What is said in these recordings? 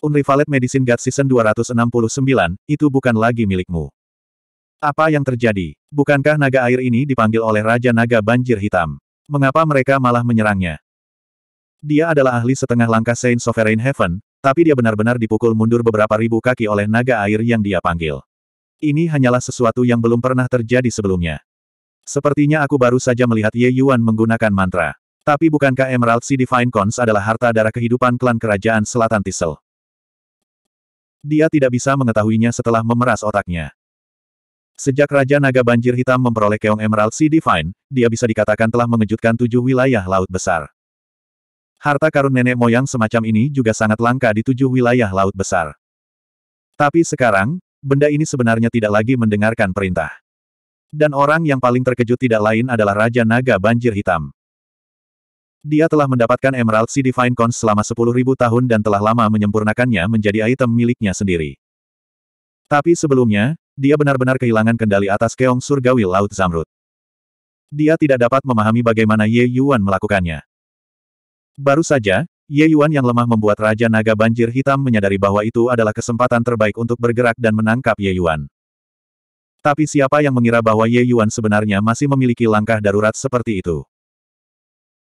Unrivaled Medicine God Season 269, itu bukan lagi milikmu. Apa yang terjadi? Bukankah naga air ini dipanggil oleh Raja Naga Banjir Hitam? Mengapa mereka malah menyerangnya? Dia adalah ahli setengah langkah Saint Sovereign Heaven, tapi dia benar-benar dipukul mundur beberapa ribu kaki oleh naga air yang dia panggil. Ini hanyalah sesuatu yang belum pernah terjadi sebelumnya. Sepertinya aku baru saja melihat Ye Yuan menggunakan mantra. Tapi bukankah Emerald Sea Divine Cons adalah harta darah kehidupan klan kerajaan Selatan Tissel? Dia tidak bisa mengetahuinya setelah memeras otaknya. Sejak Raja Naga Banjir Hitam memperoleh keong Emerald Sea Divine, dia bisa dikatakan telah mengejutkan tujuh wilayah laut besar. Harta karun nenek moyang semacam ini juga sangat langka di tujuh wilayah laut besar. Tapi sekarang, benda ini sebenarnya tidak lagi mendengarkan perintah. Dan orang yang paling terkejut tidak lain adalah Raja Naga Banjir Hitam. Dia telah mendapatkan Emerald Sea Divine Cons selama 10.000 tahun dan telah lama menyempurnakannya menjadi item miliknya sendiri. Tapi sebelumnya, dia benar-benar kehilangan kendali atas keong surgawi Laut Zamrud. Dia tidak dapat memahami bagaimana Ye Yuan melakukannya. Baru saja, Ye Yuan yang lemah membuat Raja Naga Banjir Hitam menyadari bahwa itu adalah kesempatan terbaik untuk bergerak dan menangkap Ye Yuan. Tapi siapa yang mengira bahwa Ye Yuan sebenarnya masih memiliki langkah darurat seperti itu?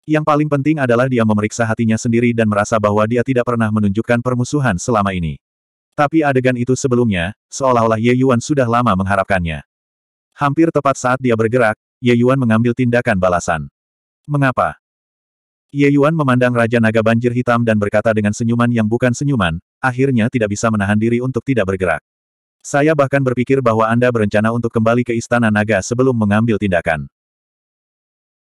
Yang paling penting adalah dia memeriksa hatinya sendiri dan merasa bahwa dia tidak pernah menunjukkan permusuhan selama ini. Tapi adegan itu sebelumnya, seolah-olah Ye Yuan sudah lama mengharapkannya. Hampir tepat saat dia bergerak, Ye Yuan mengambil tindakan balasan. Mengapa? Ye Yuan memandang Raja Naga Banjir Hitam dan berkata dengan senyuman yang bukan senyuman, akhirnya tidak bisa menahan diri untuk tidak bergerak. Saya bahkan berpikir bahwa Anda berencana untuk kembali ke Istana Naga sebelum mengambil tindakan.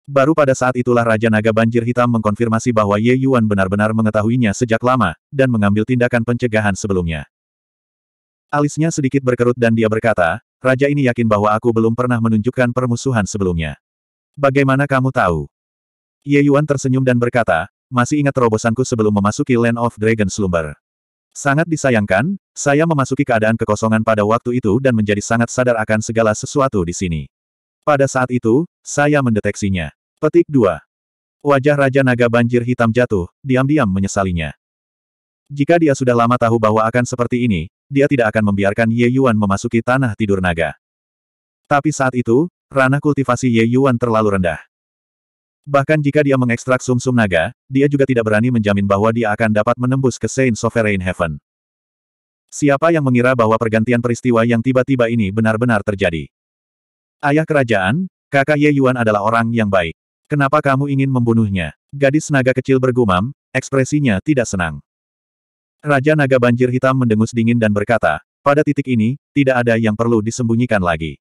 Baru pada saat itulah Raja Naga Banjir Hitam mengkonfirmasi bahwa Ye Yuan benar-benar mengetahuinya sejak lama, dan mengambil tindakan pencegahan sebelumnya. Alisnya sedikit berkerut dan dia berkata, Raja ini yakin bahwa aku belum pernah menunjukkan permusuhan sebelumnya. Bagaimana kamu tahu? Ye Yuan tersenyum dan berkata, masih ingat terobosanku sebelum memasuki Land of Dragon Slumber. Sangat disayangkan, saya memasuki keadaan kekosongan pada waktu itu dan menjadi sangat sadar akan segala sesuatu di sini. Pada saat itu, saya mendeteksinya. Petik 2. Wajah Raja Naga Banjir Hitam jatuh, diam-diam menyesalinya. Jika dia sudah lama tahu bahwa akan seperti ini, dia tidak akan membiarkan Ye Yuan memasuki tanah tidur naga. Tapi saat itu, ranah kultivasi Ye Yuan terlalu rendah. Bahkan jika dia mengekstrak sumsum naga, dia juga tidak berani menjamin bahwa dia akan dapat menembus ke Saint Sovereign Heaven. Siapa yang mengira bahwa pergantian peristiwa yang tiba-tiba ini benar-benar terjadi? Ayah kerajaan, kakak Ye Yuan adalah orang yang baik. Kenapa kamu ingin membunuhnya? Gadis naga kecil bergumam, ekspresinya tidak senang. Raja naga banjir hitam mendengus dingin dan berkata, pada titik ini, tidak ada yang perlu disembunyikan lagi.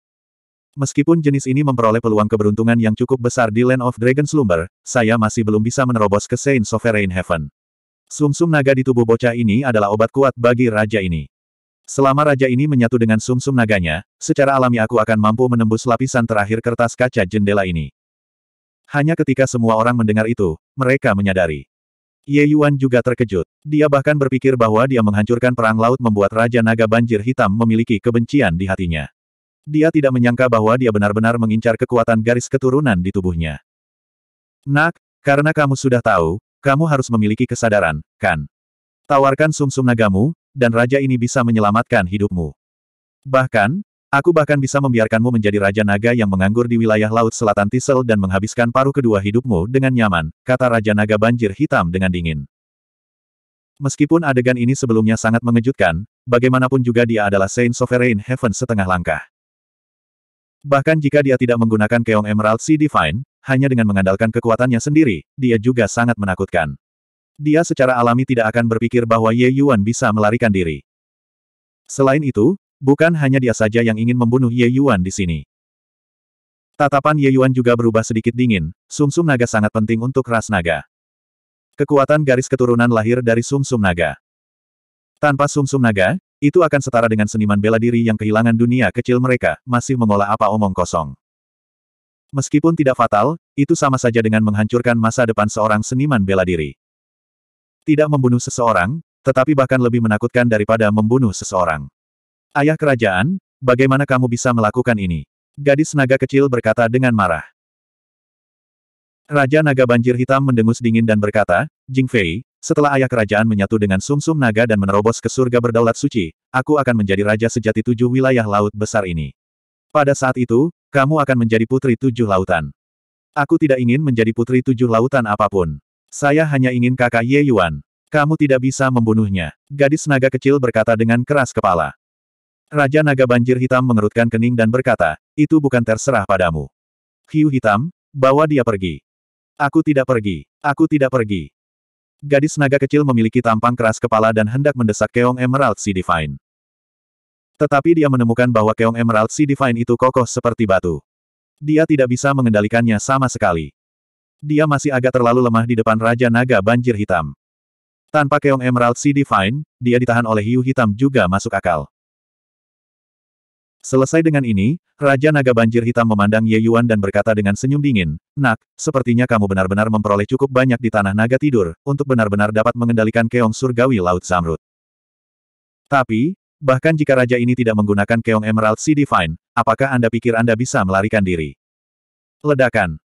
Meskipun jenis ini memperoleh peluang keberuntungan yang cukup besar di Land of Dragon Slumber, saya masih belum bisa menerobos ke Saint Sovereign Heaven. Sumsum -sum naga di tubuh bocah ini adalah obat kuat bagi raja ini. Selama raja ini menyatu dengan sumsum -sum naganya, secara alami aku akan mampu menembus lapisan terakhir kertas kaca jendela ini. Hanya ketika semua orang mendengar itu, mereka menyadari. Ye Yuan juga terkejut. Dia bahkan berpikir bahwa dia menghancurkan perang laut membuat Raja Naga Banjir Hitam memiliki kebencian di hatinya. Dia tidak menyangka bahwa dia benar-benar mengincar kekuatan garis keturunan di tubuhnya. Nak, karena kamu sudah tahu, kamu harus memiliki kesadaran, kan? Tawarkan sumsum -sum nagamu, dan raja ini bisa menyelamatkan hidupmu. Bahkan, aku bahkan bisa membiarkanmu menjadi raja naga yang menganggur di wilayah Laut Selatan Tisel dan menghabiskan paruh kedua hidupmu dengan nyaman, kata Raja Naga Banjir Hitam dengan dingin. Meskipun adegan ini sebelumnya sangat mengejutkan, bagaimanapun juga dia adalah Saint Sovereign Heaven setengah langkah. Bahkan jika dia tidak menggunakan keong Emerald Sea Divine, hanya dengan mengandalkan kekuatannya sendiri, dia juga sangat menakutkan. Dia secara alami tidak akan berpikir bahwa Ye Yuan bisa melarikan diri. Selain itu, bukan hanya dia saja yang ingin membunuh Ye Yuan di sini. Tatapan Ye Yuan juga berubah sedikit dingin, sumsum -sum naga sangat penting untuk ras naga. Kekuatan garis keturunan lahir dari sumsum -sum naga. Tanpa sumsum -sum naga, itu akan setara dengan seniman bela diri yang kehilangan dunia kecil mereka, masih mengolah apa omong kosong. Meskipun tidak fatal, itu sama saja dengan menghancurkan masa depan seorang seniman bela diri. Tidak membunuh seseorang, tetapi bahkan lebih menakutkan daripada membunuh seseorang. Ayah kerajaan, bagaimana kamu bisa melakukan ini? Gadis naga kecil berkata dengan marah. Raja naga banjir hitam mendengus dingin dan berkata, Jing Fei, setelah ayah kerajaan menyatu dengan sumsum -sum naga dan menerobos ke surga berdaulat suci, aku akan menjadi raja sejati tujuh wilayah laut besar ini. Pada saat itu, kamu akan menjadi putri tujuh lautan. Aku tidak ingin menjadi putri tujuh lautan apapun. Saya hanya ingin kakak Ye Yuan. Kamu tidak bisa membunuhnya. Gadis naga kecil berkata dengan keras kepala. Raja naga banjir hitam mengerutkan kening dan berkata, itu bukan terserah padamu. Hiu hitam, bawa dia pergi. Aku tidak pergi. Aku tidak pergi. Gadis naga kecil memiliki tampang keras kepala dan hendak mendesak Keong Emerald Sea Divine. Tetapi dia menemukan bahwa Keong Emerald Sea Divine itu kokoh seperti batu. Dia tidak bisa mengendalikannya sama sekali. Dia masih agak terlalu lemah di depan Raja Naga Banjir Hitam. Tanpa keong Emerald Sea Divine, dia ditahan oleh hiu hitam juga masuk akal. Selesai dengan ini, Raja Naga Banjir Hitam memandang Ye Yuan dan berkata dengan senyum dingin, Nak, sepertinya kamu benar-benar memperoleh cukup banyak di Tanah Naga Tidur, untuk benar-benar dapat mengendalikan keong surgawi Laut Zamrud. Tapi, bahkan jika raja ini tidak menggunakan keong Emerald Sea Divine, apakah Anda pikir Anda bisa melarikan diri? Ledakan.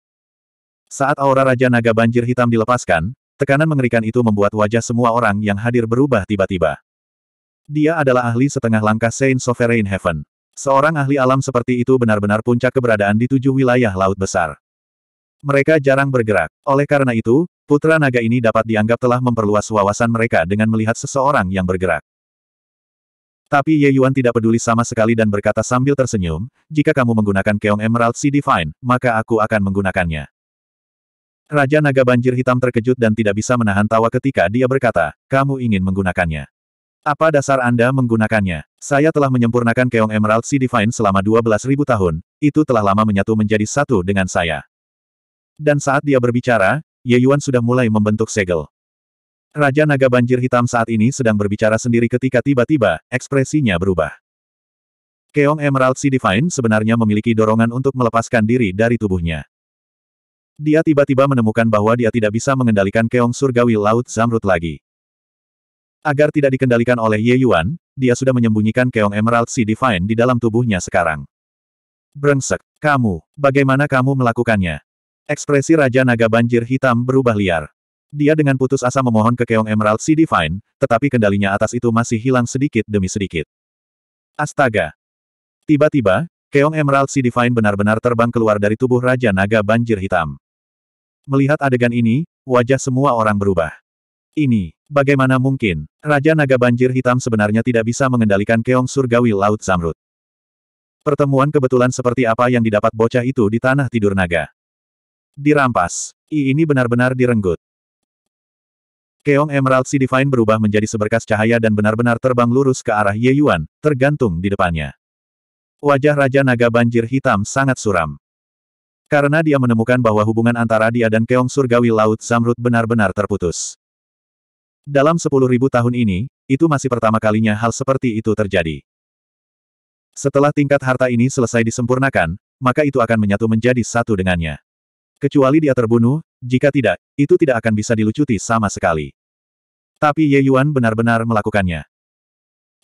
Saat aura Raja Naga Banjir Hitam dilepaskan, tekanan mengerikan itu membuat wajah semua orang yang hadir berubah tiba-tiba. Dia adalah ahli setengah langkah Saint Sovereign Heaven. Seorang ahli alam seperti itu benar-benar puncak keberadaan di tujuh wilayah laut besar. Mereka jarang bergerak. Oleh karena itu, putra naga ini dapat dianggap telah memperluas wawasan mereka dengan melihat seseorang yang bergerak. Tapi Ye Yuan tidak peduli sama sekali dan berkata sambil tersenyum, jika kamu menggunakan keong Emerald Sea Divine, maka aku akan menggunakannya. Raja Naga Banjir Hitam terkejut dan tidak bisa menahan tawa ketika dia berkata, kamu ingin menggunakannya. Apa dasar Anda menggunakannya? Saya telah menyempurnakan keong Emerald Sea Divine selama 12.000 tahun, itu telah lama menyatu menjadi satu dengan saya. Dan saat dia berbicara, Ye Yuan sudah mulai membentuk segel. Raja Naga Banjir Hitam saat ini sedang berbicara sendiri ketika tiba-tiba, ekspresinya berubah. Keong Emerald Sea Divine sebenarnya memiliki dorongan untuk melepaskan diri dari tubuhnya. Dia tiba-tiba menemukan bahwa dia tidak bisa mengendalikan keong surgawi Laut Zamrud lagi. Agar tidak dikendalikan oleh Ye Yuan, dia sudah menyembunyikan keong Emerald Sea Divine di dalam tubuhnya sekarang. Brengsek, kamu, bagaimana kamu melakukannya? Ekspresi Raja Naga Banjir Hitam berubah liar. Dia dengan putus asa memohon ke keong Emerald Sea Divine, tetapi kendalinya atas itu masih hilang sedikit demi sedikit. Astaga! Tiba-tiba, keong Emerald Sea Divine benar-benar terbang keluar dari tubuh Raja Naga Banjir Hitam. Melihat adegan ini, wajah semua orang berubah. Ini, bagaimana mungkin, Raja Naga Banjir Hitam sebenarnya tidak bisa mengendalikan keong surgawi Laut Zamrud. Pertemuan kebetulan seperti apa yang didapat bocah itu di Tanah Tidur Naga. Dirampas, I ini benar-benar direnggut. Keong Emerald Sea Divine berubah menjadi seberkas cahaya dan benar-benar terbang lurus ke arah Ye Yuan, tergantung di depannya. Wajah Raja Naga Banjir Hitam sangat suram. Karena dia menemukan bahwa hubungan antara dia dan keong surgawi Laut Zamrud benar-benar terputus. Dalam sepuluh ribu tahun ini, itu masih pertama kalinya hal seperti itu terjadi. Setelah tingkat harta ini selesai disempurnakan, maka itu akan menyatu menjadi satu dengannya. Kecuali dia terbunuh, jika tidak, itu tidak akan bisa dilucuti sama sekali. Tapi Ye Yuan benar-benar melakukannya.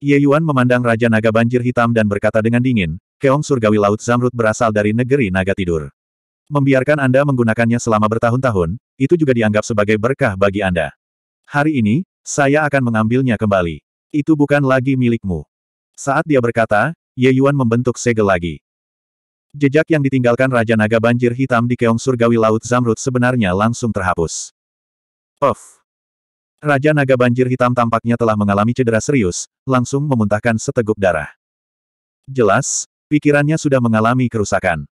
Ye Yuan memandang Raja Naga Banjir Hitam dan berkata dengan dingin, Keong Surgawi Laut Zamrud berasal dari negeri Naga Tidur. Membiarkan Anda menggunakannya selama bertahun-tahun, itu juga dianggap sebagai berkah bagi Anda. Hari ini, saya akan mengambilnya kembali. Itu bukan lagi milikmu. Saat dia berkata, Ye Yuan membentuk segel lagi. Jejak yang ditinggalkan Raja Naga Banjir Hitam di Keong Surgawi Laut Zamrud sebenarnya langsung terhapus. Of. Raja Naga Banjir Hitam tampaknya telah mengalami cedera serius, langsung memuntahkan seteguk darah. Jelas, pikirannya sudah mengalami kerusakan.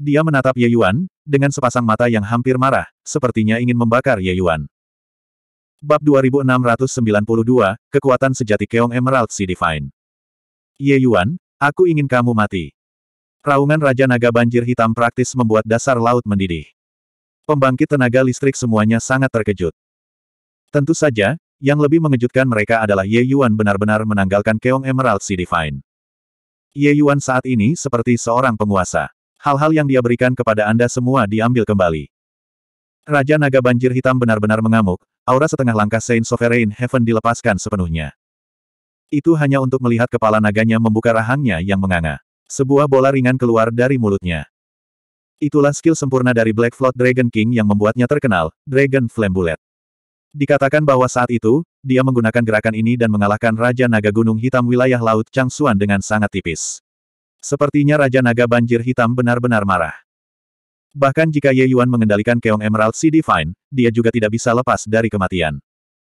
Dia menatap Ye Yuan, dengan sepasang mata yang hampir marah, sepertinya ingin membakar Ye Yuan. Bab 2692, Kekuatan Sejati Keong Emerald Sea Divine. Ye Yuan, aku ingin kamu mati. Raungan Raja Naga Banjir Hitam praktis membuat dasar laut mendidih. Pembangkit tenaga listrik semuanya sangat terkejut. Tentu saja, yang lebih mengejutkan mereka adalah Ye Yuan benar-benar menanggalkan Keong Emerald Sea Divine. Ye Yuan saat ini seperti seorang penguasa. Hal-hal yang dia berikan kepada Anda semua diambil kembali. Raja Naga Banjir Hitam benar-benar mengamuk, aura setengah langkah Saint Sovereign Heaven dilepaskan sepenuhnya. Itu hanya untuk melihat kepala naganya membuka rahangnya yang menganga. Sebuah bola ringan keluar dari mulutnya. Itulah skill sempurna dari Black Flood Dragon King yang membuatnya terkenal, Dragon Flame Bullet. Dikatakan bahwa saat itu, dia menggunakan gerakan ini dan mengalahkan Raja Naga Gunung Hitam wilayah Laut Changsuan dengan sangat tipis. Sepertinya Raja Naga Banjir Hitam benar-benar marah. Bahkan jika Ye Yuan mengendalikan Keong Emerald Sea Divine, dia juga tidak bisa lepas dari kematian.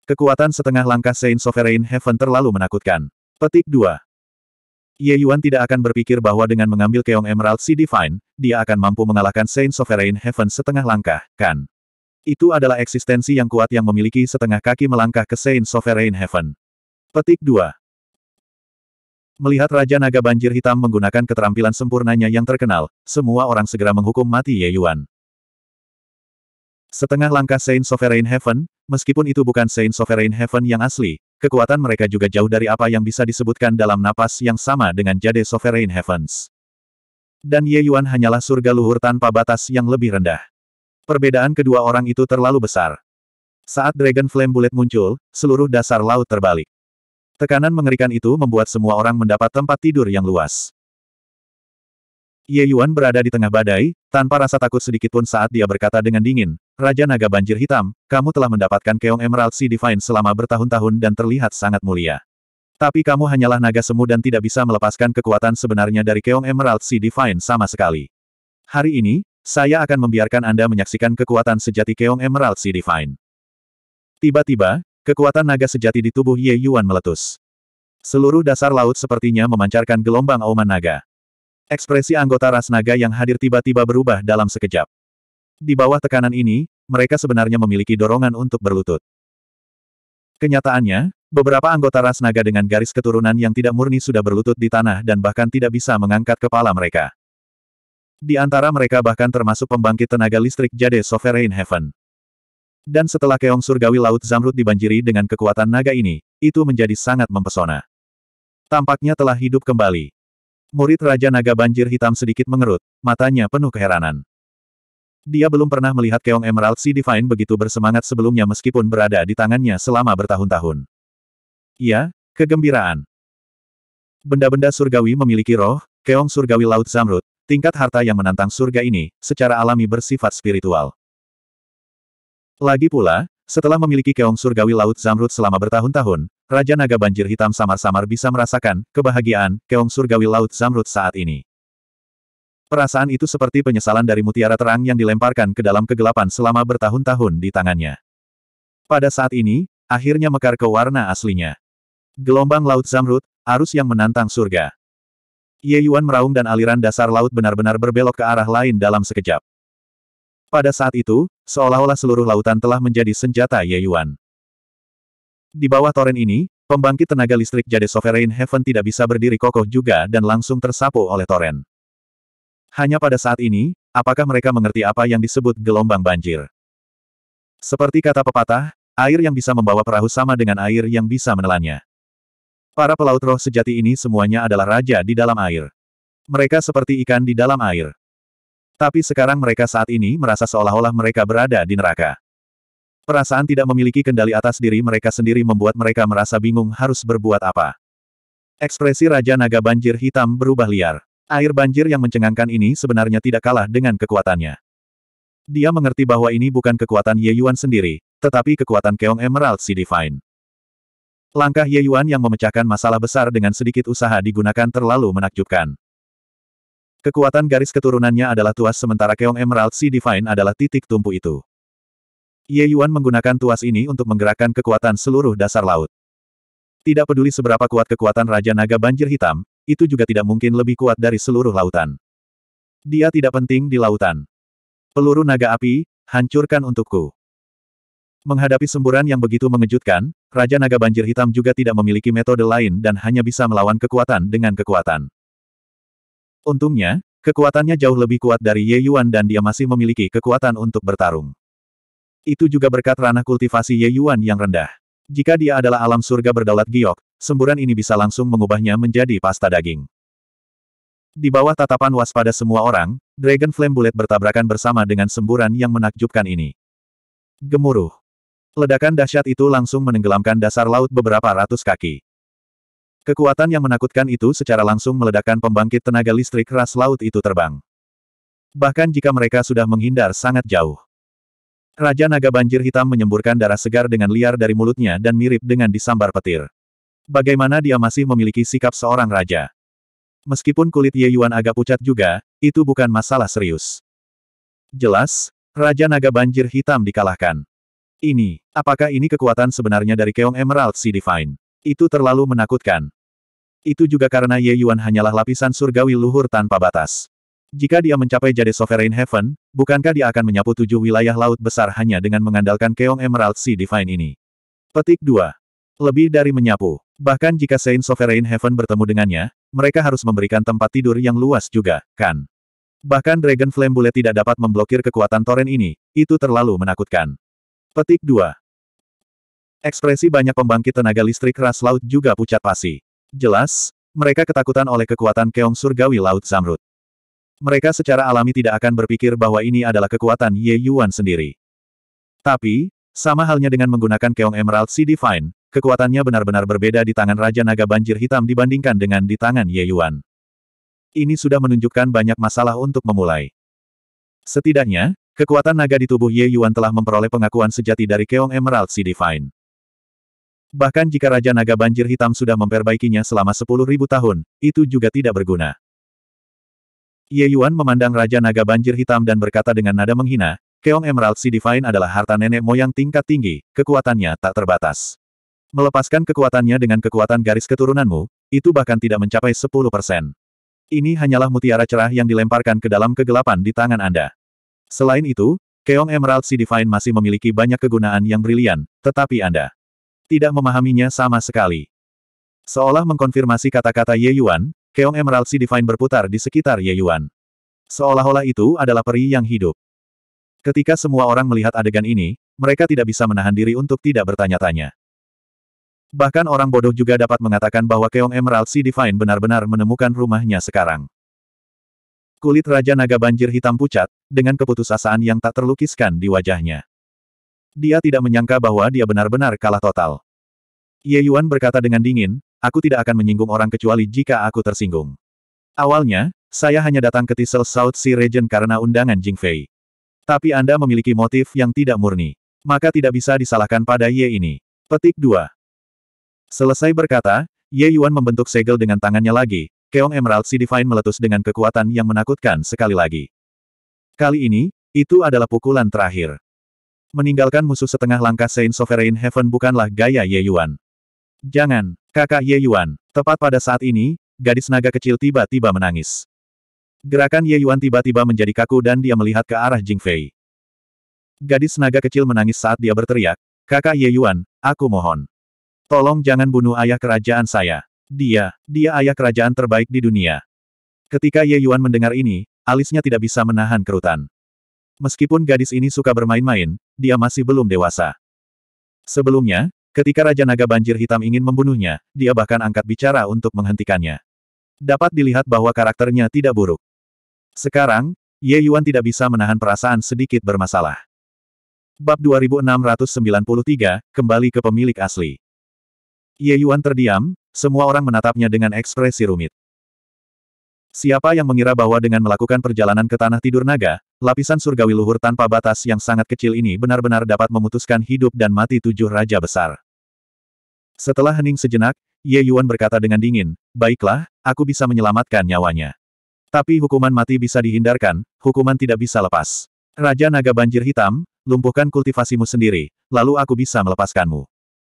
Kekuatan setengah langkah Saint Sovereign Heaven terlalu menakutkan. Petik 2. Ye Yuan tidak akan berpikir bahwa dengan mengambil Keong Emerald Sea Divine, dia akan mampu mengalahkan Saint Sovereign Heaven setengah langkah, kan? Itu adalah eksistensi yang kuat yang memiliki setengah kaki melangkah ke Saint Sovereign Heaven. Petik 2. Melihat Raja Naga Banjir Hitam menggunakan keterampilan sempurnanya yang terkenal, semua orang segera menghukum mati Ye Yuan. Setengah langkah Saint Sovereign Heaven, meskipun itu bukan Saint Sovereign Heaven yang asli, kekuatan mereka juga jauh dari apa yang bisa disebutkan dalam napas yang sama dengan Jade Sovereign Heavens. Dan Ye Yuan hanyalah surga luhur tanpa batas yang lebih rendah. Perbedaan kedua orang itu terlalu besar. Saat Dragon Flame Bullet muncul, seluruh dasar laut terbalik. Tekanan mengerikan itu membuat semua orang mendapat tempat tidur yang luas. Ye Yuan berada di tengah badai, tanpa rasa takut sedikitpun saat dia berkata dengan dingin, Raja Naga Banjir Hitam, kamu telah mendapatkan keong Emerald Sea Divine selama bertahun-tahun dan terlihat sangat mulia. Tapi kamu hanyalah naga semu dan tidak bisa melepaskan kekuatan sebenarnya dari Keong Emerald Sea Divine sama sekali. Hari ini, saya akan membiarkan Anda menyaksikan kekuatan sejati Keong Emerald Sea Divine. Tiba-tiba, Kekuatan naga sejati di tubuh Ye Yuan meletus. Seluruh dasar laut sepertinya memancarkan gelombang auman naga. Ekspresi anggota ras naga yang hadir tiba-tiba berubah dalam sekejap. Di bawah tekanan ini, mereka sebenarnya memiliki dorongan untuk berlutut. Kenyataannya, beberapa anggota ras naga dengan garis keturunan yang tidak murni sudah berlutut di tanah dan bahkan tidak bisa mengangkat kepala mereka. Di antara mereka bahkan termasuk pembangkit tenaga listrik Jade Sovereign Heaven. Dan setelah keong surgawi Laut Zamrud dibanjiri dengan kekuatan naga ini, itu menjadi sangat mempesona. Tampaknya telah hidup kembali. Murid Raja Naga Banjir Hitam sedikit mengerut, matanya penuh keheranan. Dia belum pernah melihat keong Emerald Sea Divine begitu bersemangat sebelumnya meskipun berada di tangannya selama bertahun-tahun. Ya, kegembiraan. Benda-benda surgawi memiliki roh, keong surgawi Laut Zamrud, tingkat harta yang menantang surga ini, secara alami bersifat spiritual. Lagi pula, setelah memiliki keong surgawi laut zamrud selama bertahun-tahun, Raja Naga Banjir Hitam samar-samar bisa merasakan kebahagiaan keong surgawi laut zamrud saat ini. Perasaan itu seperti penyesalan dari mutiara terang yang dilemparkan ke dalam kegelapan selama bertahun-tahun di tangannya. Pada saat ini, akhirnya mekar ke warna aslinya. Gelombang laut zamrud, arus yang menantang surga. Ye Yuan meraung dan aliran dasar laut benar-benar berbelok ke arah lain dalam sekejap. Pada saat itu, seolah-olah seluruh lautan telah menjadi senjata Ye Yuan. Di bawah toren ini, pembangkit tenaga listrik Jade Sovereign Heaven tidak bisa berdiri kokoh juga dan langsung tersapu oleh toren. Hanya pada saat ini, apakah mereka mengerti apa yang disebut gelombang banjir? Seperti kata pepatah, air yang bisa membawa perahu sama dengan air yang bisa menelannya. Para pelaut roh sejati ini semuanya adalah raja di dalam air. Mereka seperti ikan di dalam air. Tapi sekarang mereka saat ini merasa seolah-olah mereka berada di neraka. Perasaan tidak memiliki kendali atas diri mereka sendiri membuat mereka merasa bingung harus berbuat apa. Ekspresi Raja Naga Banjir Hitam berubah liar. Air banjir yang mencengangkan ini sebenarnya tidak kalah dengan kekuatannya. Dia mengerti bahwa ini bukan kekuatan Ye Yuan sendiri, tetapi kekuatan Keong Emerald Sea Divine. Langkah Ye Yuan yang memecahkan masalah besar dengan sedikit usaha digunakan terlalu menakjubkan. Kekuatan garis keturunannya adalah tuas sementara keong Emerald Sea Divine adalah titik tumpu itu. Ye Yuan menggunakan tuas ini untuk menggerakkan kekuatan seluruh dasar laut. Tidak peduli seberapa kuat kekuatan Raja Naga Banjir Hitam, itu juga tidak mungkin lebih kuat dari seluruh lautan. Dia tidak penting di lautan. Peluru naga api, hancurkan untukku. Menghadapi semburan yang begitu mengejutkan, Raja Naga Banjir Hitam juga tidak memiliki metode lain dan hanya bisa melawan kekuatan dengan kekuatan. Untungnya, kekuatannya jauh lebih kuat dari Ye Yuan dan dia masih memiliki kekuatan untuk bertarung. Itu juga berkat ranah kultivasi Ye Yuan yang rendah. Jika dia adalah alam surga berdaulat giok, semburan ini bisa langsung mengubahnya menjadi pasta daging. Di bawah tatapan waspada semua orang, Dragon Flame Bullet bertabrakan bersama dengan semburan yang menakjubkan ini. Gemuruh. Ledakan dahsyat itu langsung menenggelamkan dasar laut beberapa ratus kaki. Kekuatan yang menakutkan itu secara langsung meledakkan pembangkit tenaga listrik ras laut itu terbang. Bahkan jika mereka sudah menghindar sangat jauh. Raja Naga Banjir Hitam menyemburkan darah segar dengan liar dari mulutnya dan mirip dengan disambar petir. Bagaimana dia masih memiliki sikap seorang raja? Meskipun kulit Ye Yuan agak pucat juga, itu bukan masalah serius. Jelas, Raja Naga Banjir Hitam dikalahkan. Ini, apakah ini kekuatan sebenarnya dari Keong Emerald Sea Divine? Itu terlalu menakutkan. Itu juga karena Ye Yuan hanyalah lapisan surgawi luhur tanpa batas. Jika dia mencapai Jade Sovereign Heaven, bukankah dia akan menyapu tujuh wilayah laut besar hanya dengan mengandalkan keong Emerald Sea Divine ini? Petik 2. Lebih dari menyapu. Bahkan jika Saint Sovereign Heaven bertemu dengannya, mereka harus memberikan tempat tidur yang luas juga, kan? Bahkan Dragon Flame Bullet tidak dapat memblokir kekuatan toren ini, itu terlalu menakutkan. Petik 2. Ekspresi banyak pembangkit tenaga listrik ras laut juga pucat pasi. Jelas, mereka ketakutan oleh kekuatan keong surgawi Laut Zamrud. Mereka secara alami tidak akan berpikir bahwa ini adalah kekuatan Ye Yuan sendiri. Tapi, sama halnya dengan menggunakan keong Emerald Sea Divine, kekuatannya benar-benar berbeda di tangan Raja Naga Banjir Hitam dibandingkan dengan di tangan Ye Yuan. Ini sudah menunjukkan banyak masalah untuk memulai. Setidaknya, Kekuatan naga di tubuh Ye Yuan telah memperoleh pengakuan sejati dari Keong Emerald Sea Divine. Bahkan jika Raja Naga Banjir Hitam sudah memperbaikinya selama sepuluh ribu tahun, itu juga tidak berguna. Ye Yuan memandang Raja Naga Banjir Hitam dan berkata dengan nada menghina, Keong Emerald Sea Divine adalah harta nenek moyang tingkat tinggi, kekuatannya tak terbatas. Melepaskan kekuatannya dengan kekuatan garis keturunanmu, itu bahkan tidak mencapai 10 persen. Ini hanyalah mutiara cerah yang dilemparkan ke dalam kegelapan di tangan Anda. Selain itu, Keong Emerald Sea Divine masih memiliki banyak kegunaan yang brilian, tetapi Anda tidak memahaminya sama sekali. Seolah mengkonfirmasi kata-kata Ye Yuan, keong Emerald Sea Divine berputar di sekitar Ye Yuan. Seolah-olah itu adalah peri yang hidup. Ketika semua orang melihat adegan ini, mereka tidak bisa menahan diri untuk tidak bertanya-tanya. Bahkan orang bodoh juga dapat mengatakan bahwa keong Emerald Sea Divine benar-benar menemukan rumahnya sekarang. Kulit Raja Naga Banjir hitam pucat, dengan keputusasaan yang tak terlukiskan di wajahnya. Dia tidak menyangka bahwa dia benar-benar kalah total. Ye Yuan berkata dengan dingin, aku tidak akan menyinggung orang kecuali jika aku tersinggung. Awalnya, saya hanya datang ke Tissel South Sea Region karena undangan Jing Fei. Tapi Anda memiliki motif yang tidak murni. Maka tidak bisa disalahkan pada Ye ini. Petik 2. Selesai berkata, Ye Yuan membentuk segel dengan tangannya lagi, Keong Emerald Sea Divine meletus dengan kekuatan yang menakutkan sekali lagi. Kali ini, itu adalah pukulan terakhir. Meninggalkan musuh setengah langkah Saint Sovereign Heaven bukanlah gaya Ye Yuan. Jangan, kakak Ye Yuan. Tepat pada saat ini, gadis naga kecil tiba-tiba menangis. Gerakan Ye Yuan tiba-tiba menjadi kaku dan dia melihat ke arah Jing Fei. Gadis naga kecil menangis saat dia berteriak, Kakak Ye Yuan, aku mohon. Tolong jangan bunuh ayah kerajaan saya. Dia, dia ayah kerajaan terbaik di dunia. Ketika Ye Yuan mendengar ini, alisnya tidak bisa menahan kerutan. Meskipun gadis ini suka bermain-main, dia masih belum dewasa. Sebelumnya, Ketika Raja Naga Banjir Hitam ingin membunuhnya, dia bahkan angkat bicara untuk menghentikannya. Dapat dilihat bahwa karakternya tidak buruk. Sekarang, Ye Yuan tidak bisa menahan perasaan sedikit bermasalah. Bab 2693, kembali ke pemilik asli. Ye Yuan terdiam, semua orang menatapnya dengan ekspresi rumit. Siapa yang mengira bahwa dengan melakukan perjalanan ke Tanah Tidur Naga, lapisan surgawi luhur tanpa batas yang sangat kecil ini benar-benar dapat memutuskan hidup dan mati tujuh raja besar. Setelah hening sejenak, Ye Yuan berkata dengan dingin, baiklah, aku bisa menyelamatkan nyawanya. Tapi hukuman mati bisa dihindarkan, hukuman tidak bisa lepas. Raja Naga Banjir Hitam, lumpuhkan kultivasimu sendiri, lalu aku bisa melepaskanmu.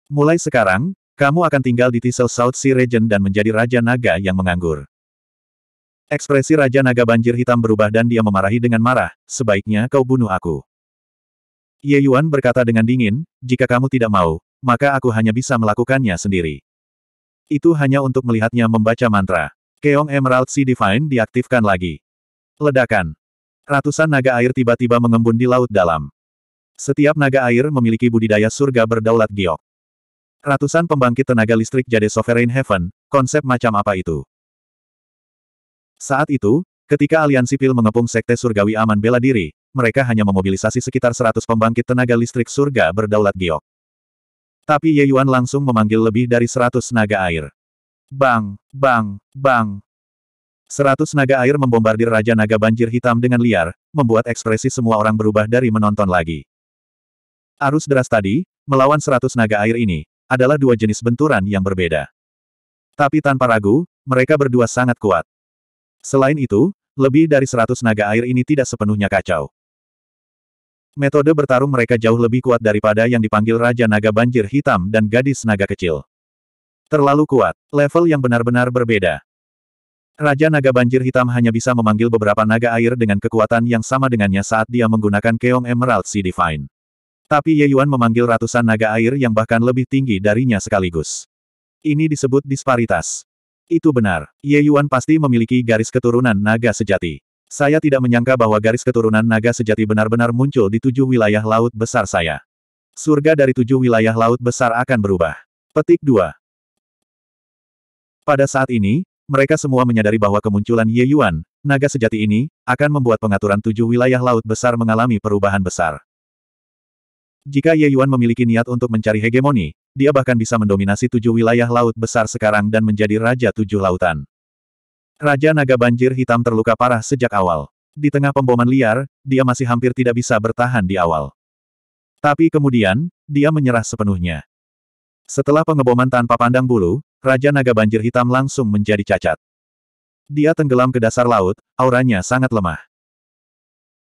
Mulai sekarang, kamu akan tinggal di Tissel South Sea Region dan menjadi Raja Naga yang menganggur. Ekspresi Raja Naga Banjir Hitam berubah dan dia memarahi dengan marah, sebaiknya kau bunuh aku. Ye Yuan berkata dengan dingin, jika kamu tidak mau, maka aku hanya bisa melakukannya sendiri. Itu hanya untuk melihatnya membaca mantra. Keong Emerald Sea Divine diaktifkan lagi. Ledakan. Ratusan naga air tiba-tiba mengembun di laut dalam. Setiap naga air memiliki budidaya surga berdaulat giok. Ratusan pembangkit tenaga listrik jade Sovereign Heaven, konsep macam apa itu? Saat itu, ketika aliansi pil mengepung sekte surgawi aman bela diri, mereka hanya memobilisasi sekitar 100 pembangkit tenaga listrik surga berdaulat giok. Tapi Ye Yuan langsung memanggil lebih dari seratus naga air. Bang, bang, bang. Seratus naga air membombardir Raja Naga Banjir Hitam dengan liar, membuat ekspresi semua orang berubah dari menonton lagi. Arus deras tadi, melawan seratus naga air ini, adalah dua jenis benturan yang berbeda. Tapi tanpa ragu, mereka berdua sangat kuat. Selain itu, lebih dari seratus naga air ini tidak sepenuhnya kacau. Metode bertarung mereka jauh lebih kuat daripada yang dipanggil Raja Naga Banjir Hitam dan Gadis Naga Kecil. Terlalu kuat. Level yang benar-benar berbeda. Raja Naga Banjir Hitam hanya bisa memanggil beberapa naga air dengan kekuatan yang sama dengannya saat dia menggunakan Keong Emerald Sea Divine. Tapi Ye Yuan memanggil ratusan naga air yang bahkan lebih tinggi darinya sekaligus. Ini disebut disparitas. Itu benar. Ye Yuan pasti memiliki garis keturunan naga sejati. Saya tidak menyangka bahwa garis keturunan naga sejati benar-benar muncul di tujuh wilayah laut besar saya. Surga dari tujuh wilayah laut besar akan berubah. Petik 2. Pada saat ini, mereka semua menyadari bahwa kemunculan Ye Yuan, naga sejati ini, akan membuat pengaturan tujuh wilayah laut besar mengalami perubahan besar. Jika Ye Yuan memiliki niat untuk mencari hegemoni, dia bahkan bisa mendominasi tujuh wilayah laut besar sekarang dan menjadi raja tujuh lautan. Raja Naga Banjir Hitam terluka parah sejak awal. Di tengah pemboman liar, dia masih hampir tidak bisa bertahan di awal. Tapi kemudian, dia menyerah sepenuhnya. Setelah pengeboman tanpa pandang bulu, Raja Naga Banjir Hitam langsung menjadi cacat. Dia tenggelam ke dasar laut, auranya sangat lemah.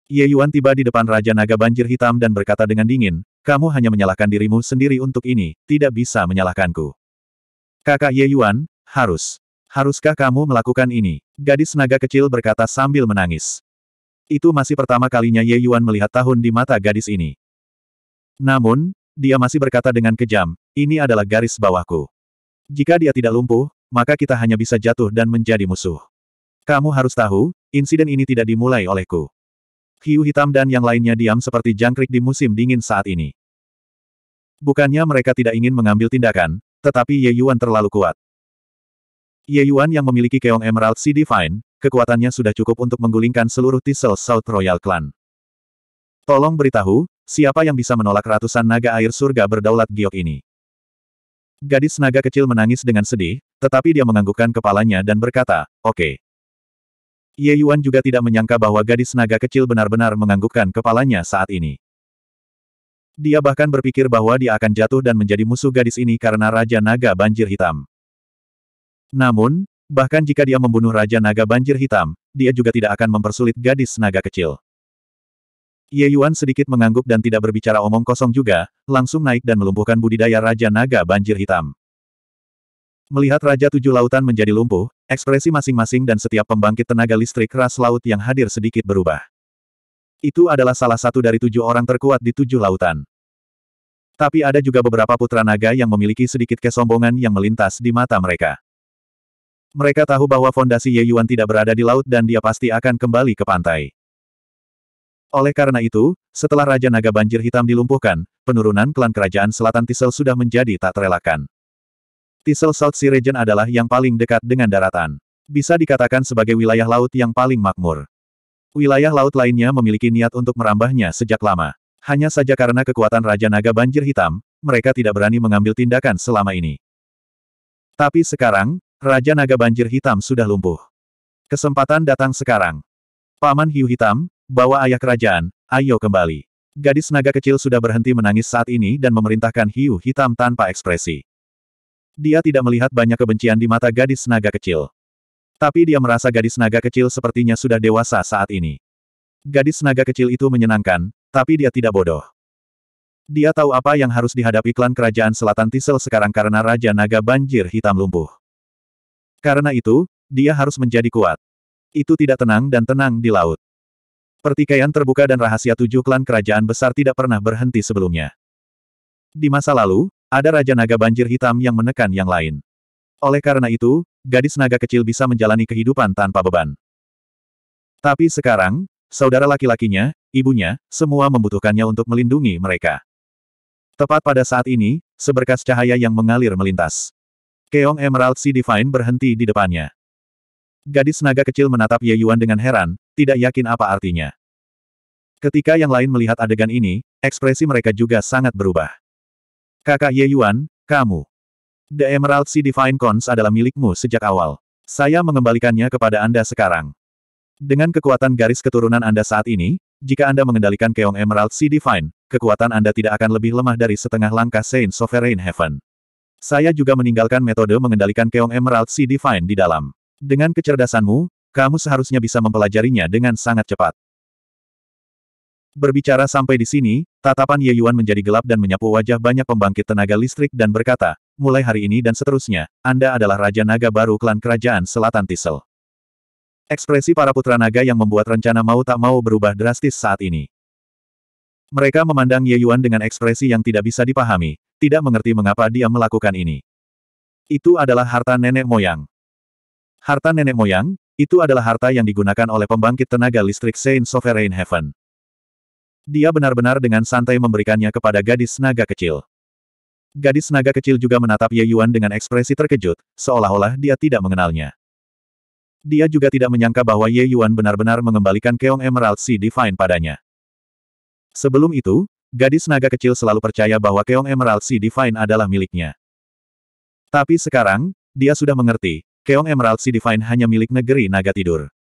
Ye Yuan tiba di depan Raja Naga Banjir Hitam dan berkata dengan dingin, kamu hanya menyalahkan dirimu sendiri untuk ini, tidak bisa menyalahkanku. Kakak Ye Yuan, harus. Haruskah kamu melakukan ini? Gadis naga kecil berkata sambil menangis. Itu masih pertama kalinya Ye Yuan melihat tahun di mata gadis ini. Namun, dia masih berkata dengan kejam, ini adalah garis bawahku. Jika dia tidak lumpuh, maka kita hanya bisa jatuh dan menjadi musuh. Kamu harus tahu, insiden ini tidak dimulai olehku. Hiu hitam dan yang lainnya diam seperti jangkrik di musim dingin saat ini. Bukannya mereka tidak ingin mengambil tindakan, tetapi Ye Yuan terlalu kuat. Ye Yuan yang memiliki keong Emerald Sea Divine, kekuatannya sudah cukup untuk menggulingkan seluruh Tissel South Royal Clan. Tolong beritahu, siapa yang bisa menolak ratusan naga air surga berdaulat giok ini? Gadis naga kecil menangis dengan sedih, tetapi dia menganggukkan kepalanya dan berkata, oke. Okay. Ye Yuan juga tidak menyangka bahwa gadis naga kecil benar-benar menganggukkan kepalanya saat ini. Dia bahkan berpikir bahwa dia akan jatuh dan menjadi musuh gadis ini karena Raja Naga Banjir Hitam. Namun, bahkan jika dia membunuh Raja Naga Banjir Hitam, dia juga tidak akan mempersulit gadis naga kecil. Ye Yuan sedikit mengangguk dan tidak berbicara omong kosong juga, langsung naik dan melumpuhkan budidaya Raja Naga Banjir Hitam. Melihat Raja Tujuh Lautan menjadi lumpuh, ekspresi masing-masing dan setiap pembangkit tenaga listrik ras laut yang hadir sedikit berubah. Itu adalah salah satu dari tujuh orang terkuat di Tujuh Lautan. Tapi ada juga beberapa putra naga yang memiliki sedikit kesombongan yang melintas di mata mereka. Mereka tahu bahwa fondasi Ye Yuan tidak berada di laut dan dia pasti akan kembali ke pantai. Oleh karena itu, setelah Raja Naga Banjir Hitam dilumpuhkan, penurunan klan kerajaan selatan Tisel sudah menjadi tak terelakkan. Tisel South Sea Region adalah yang paling dekat dengan daratan. Bisa dikatakan sebagai wilayah laut yang paling makmur. Wilayah laut lainnya memiliki niat untuk merambahnya sejak lama. Hanya saja karena kekuatan Raja Naga Banjir Hitam, mereka tidak berani mengambil tindakan selama ini. Tapi sekarang, Raja Naga Banjir Hitam sudah lumpuh. Kesempatan datang sekarang. Paman Hiu Hitam, bawa ayah kerajaan, ayo kembali. Gadis naga kecil sudah berhenti menangis saat ini dan memerintahkan Hiu Hitam tanpa ekspresi. Dia tidak melihat banyak kebencian di mata gadis naga kecil. Tapi dia merasa gadis naga kecil sepertinya sudah dewasa saat ini. Gadis naga kecil itu menyenangkan, tapi dia tidak bodoh. Dia tahu apa yang harus dihadapi klan kerajaan selatan Tisel sekarang karena Raja Naga Banjir Hitam lumpuh. Karena itu, dia harus menjadi kuat. Itu tidak tenang dan tenang di laut. Pertikaian terbuka dan rahasia tujuh klan kerajaan besar tidak pernah berhenti sebelumnya. Di masa lalu, ada Raja Naga Banjir Hitam yang menekan yang lain. Oleh karena itu, gadis naga kecil bisa menjalani kehidupan tanpa beban. Tapi sekarang, saudara laki-lakinya, ibunya, semua membutuhkannya untuk melindungi mereka. Tepat pada saat ini, seberkas cahaya yang mengalir melintas. Keong Emerald Sea Divine berhenti di depannya. Gadis naga kecil menatap Ye Yuan dengan heran, tidak yakin apa artinya. Ketika yang lain melihat adegan ini, ekspresi mereka juga sangat berubah. Kakak Ye Yuan, kamu. The Emerald Sea Divine Cons adalah milikmu sejak awal. Saya mengembalikannya kepada Anda sekarang. Dengan kekuatan garis keturunan Anda saat ini, jika Anda mengendalikan Keong Emerald Sea Divine, kekuatan Anda tidak akan lebih lemah dari setengah langkah Saint Sovereign Heaven. Saya juga meninggalkan metode mengendalikan keong Emerald Sea Divine di dalam. Dengan kecerdasanmu, kamu seharusnya bisa mempelajarinya dengan sangat cepat. Berbicara sampai di sini, tatapan Ye Yuan menjadi gelap dan menyapu wajah banyak pembangkit tenaga listrik dan berkata, mulai hari ini dan seterusnya, Anda adalah Raja Naga baru klan Kerajaan Selatan Tisel. Ekspresi para putra naga yang membuat rencana mau tak mau berubah drastis saat ini. Mereka memandang Ye Yuan dengan ekspresi yang tidak bisa dipahami, tidak mengerti mengapa dia melakukan ini. Itu adalah harta nenek moyang. Harta nenek moyang, itu adalah harta yang digunakan oleh pembangkit tenaga listrik Saint Sovereign Heaven. Dia benar-benar dengan santai memberikannya kepada gadis naga kecil. Gadis naga kecil juga menatap Ye Yuan dengan ekspresi terkejut, seolah-olah dia tidak mengenalnya. Dia juga tidak menyangka bahwa Ye Yuan benar-benar mengembalikan keong Emerald Sea Divine padanya. Sebelum itu, gadis naga kecil selalu percaya bahwa keong Emerald Sea Divine adalah miliknya. Tapi sekarang, dia sudah mengerti, keong Emerald Sea Divine hanya milik negeri naga tidur.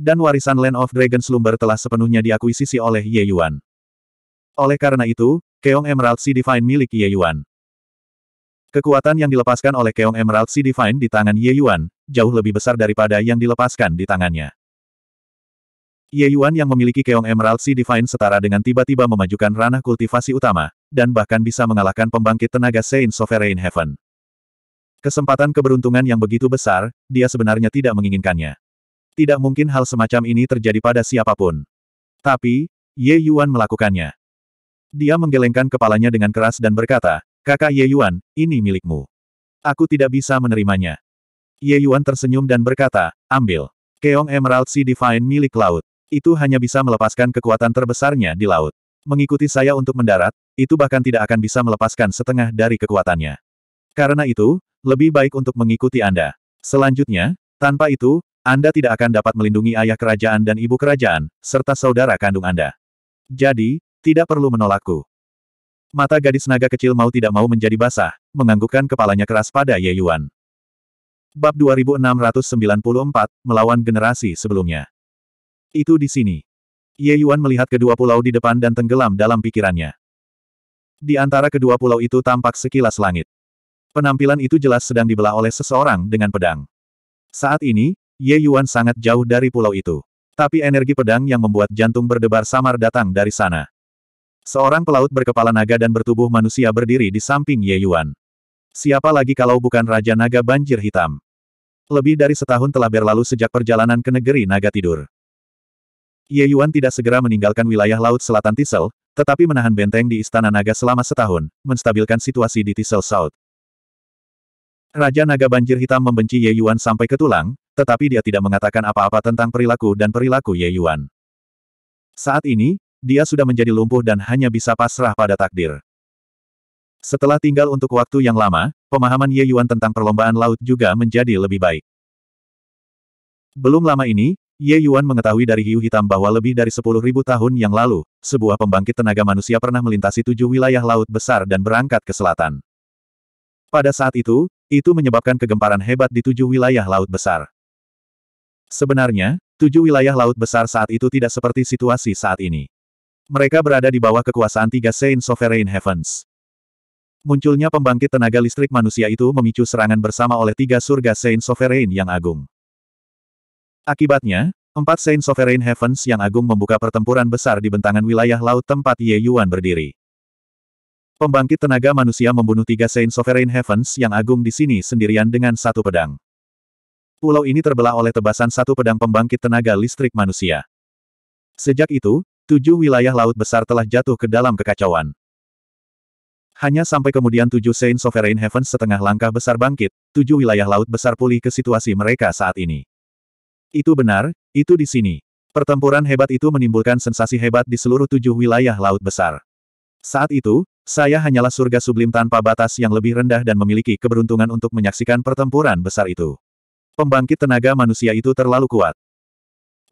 Dan warisan Land of dragons Slumber telah sepenuhnya diakuisisi oleh Ye Yuan. Oleh karena itu, keong Emerald Sea Divine milik Ye Yuan. Kekuatan yang dilepaskan oleh keong Emerald Sea Divine di tangan Ye Yuan, jauh lebih besar daripada yang dilepaskan di tangannya. Ye Yuan yang memiliki keong Emerald Sea Divine setara dengan tiba-tiba memajukan ranah kultivasi utama, dan bahkan bisa mengalahkan pembangkit tenaga Saint Sovereign Heaven. Kesempatan keberuntungan yang begitu besar, dia sebenarnya tidak menginginkannya. Tidak mungkin hal semacam ini terjadi pada siapapun. Tapi, Ye Yuan melakukannya. Dia menggelengkan kepalanya dengan keras dan berkata, Kakak Ye Yuan, ini milikmu. Aku tidak bisa menerimanya. Ye Yuan tersenyum dan berkata, ambil. Keong Emerald Sea Divine milik laut. Itu hanya bisa melepaskan kekuatan terbesarnya di laut. Mengikuti saya untuk mendarat, itu bahkan tidak akan bisa melepaskan setengah dari kekuatannya. Karena itu, lebih baik untuk mengikuti Anda. Selanjutnya, tanpa itu, Anda tidak akan dapat melindungi ayah kerajaan dan ibu kerajaan, serta saudara kandung Anda. Jadi, tidak perlu menolakku. Mata gadis naga kecil mau tidak mau menjadi basah, menganggukkan kepalanya keras pada Ye Yuan. Bab 2694, Melawan Generasi Sebelumnya itu di sini. Ye Yuan melihat kedua pulau di depan dan tenggelam dalam pikirannya. Di antara kedua pulau itu tampak sekilas langit. Penampilan itu jelas sedang dibelah oleh seseorang dengan pedang. Saat ini, Ye Yuan sangat jauh dari pulau itu. Tapi energi pedang yang membuat jantung berdebar samar datang dari sana. Seorang pelaut berkepala naga dan bertubuh manusia berdiri di samping Ye Yuan. Siapa lagi kalau bukan Raja Naga Banjir Hitam? Lebih dari setahun telah berlalu sejak perjalanan ke negeri naga tidur. Ye Yuan tidak segera meninggalkan wilayah Laut Selatan Tisel, tetapi menahan benteng di Istana Naga selama setahun, menstabilkan situasi di Tisel South. Raja Naga Banjir Hitam membenci Ye Yuan sampai ke tulang, tetapi dia tidak mengatakan apa-apa tentang perilaku dan perilaku Ye Yuan. Saat ini, dia sudah menjadi lumpuh dan hanya bisa pasrah pada takdir. Setelah tinggal untuk waktu yang lama, pemahaman Ye Yuan tentang perlombaan laut juga menjadi lebih baik. Belum lama ini, Ye Yuan mengetahui dari hiu hitam bahwa lebih dari sepuluh ribu tahun yang lalu, sebuah pembangkit tenaga manusia pernah melintasi tujuh wilayah laut besar dan berangkat ke selatan. Pada saat itu, itu menyebabkan kegemparan hebat di tujuh wilayah laut besar. Sebenarnya, tujuh wilayah laut besar saat itu tidak seperti situasi saat ini. Mereka berada di bawah kekuasaan tiga Saint Sovereign Heavens. Munculnya pembangkit tenaga listrik manusia itu memicu serangan bersama oleh tiga surga Saint Sovereign yang agung. Akibatnya, empat Saint Sovereign Heavens yang agung membuka pertempuran besar di bentangan wilayah laut tempat Ye Yuan berdiri. Pembangkit tenaga manusia membunuh tiga Saint Sovereign Heavens yang agung di sini sendirian dengan satu pedang. Pulau ini terbelah oleh tebasan satu pedang pembangkit tenaga listrik manusia. Sejak itu, tujuh wilayah laut besar telah jatuh ke dalam kekacauan. Hanya sampai kemudian tujuh Saint Sovereign Heavens setengah langkah besar bangkit, tujuh wilayah laut besar pulih ke situasi mereka saat ini. Itu benar, itu di sini. Pertempuran hebat itu menimbulkan sensasi hebat di seluruh tujuh wilayah laut besar. Saat itu, saya hanyalah surga sublim tanpa batas yang lebih rendah dan memiliki keberuntungan untuk menyaksikan pertempuran besar itu. Pembangkit tenaga manusia itu terlalu kuat.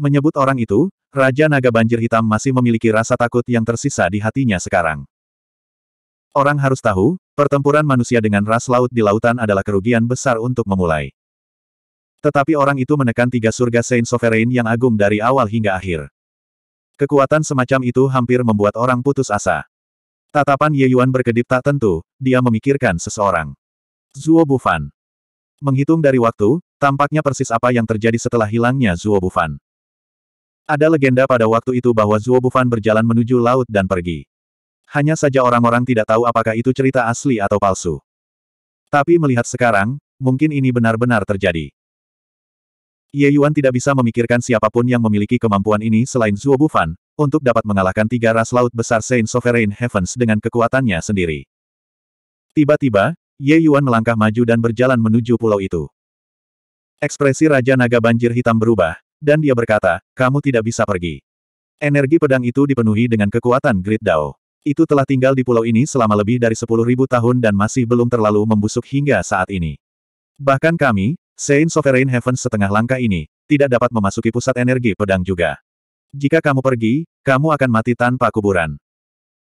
Menyebut orang itu, Raja Naga Banjir Hitam masih memiliki rasa takut yang tersisa di hatinya sekarang. Orang harus tahu, pertempuran manusia dengan ras laut di lautan adalah kerugian besar untuk memulai. Tetapi orang itu menekan tiga surga Saint Sovereign yang agung dari awal hingga akhir. Kekuatan semacam itu hampir membuat orang putus asa. Tatapan Ye Yuan berkedip tak tentu, dia memikirkan seseorang. Zuo Bufan. Menghitung dari waktu, tampaknya persis apa yang terjadi setelah hilangnya Zuo Bufan. Ada legenda pada waktu itu bahwa Zuo Bufan berjalan menuju laut dan pergi. Hanya saja orang-orang tidak tahu apakah itu cerita asli atau palsu. Tapi melihat sekarang, mungkin ini benar-benar terjadi. Ye Yuan tidak bisa memikirkan siapapun yang memiliki kemampuan ini selain Zuo Bufan, untuk dapat mengalahkan tiga ras laut besar Saint Sovereign Heavens dengan kekuatannya sendiri. Tiba-tiba, Ye Yuan melangkah maju dan berjalan menuju pulau itu. Ekspresi Raja Naga Banjir Hitam berubah, dan dia berkata, kamu tidak bisa pergi. Energi pedang itu dipenuhi dengan kekuatan Grid Dao. Itu telah tinggal di pulau ini selama lebih dari 10.000 tahun dan masih belum terlalu membusuk hingga saat ini. Bahkan kami, Saint Sovereign Heaven setengah langkah ini, tidak dapat memasuki pusat energi pedang juga. Jika kamu pergi, kamu akan mati tanpa kuburan.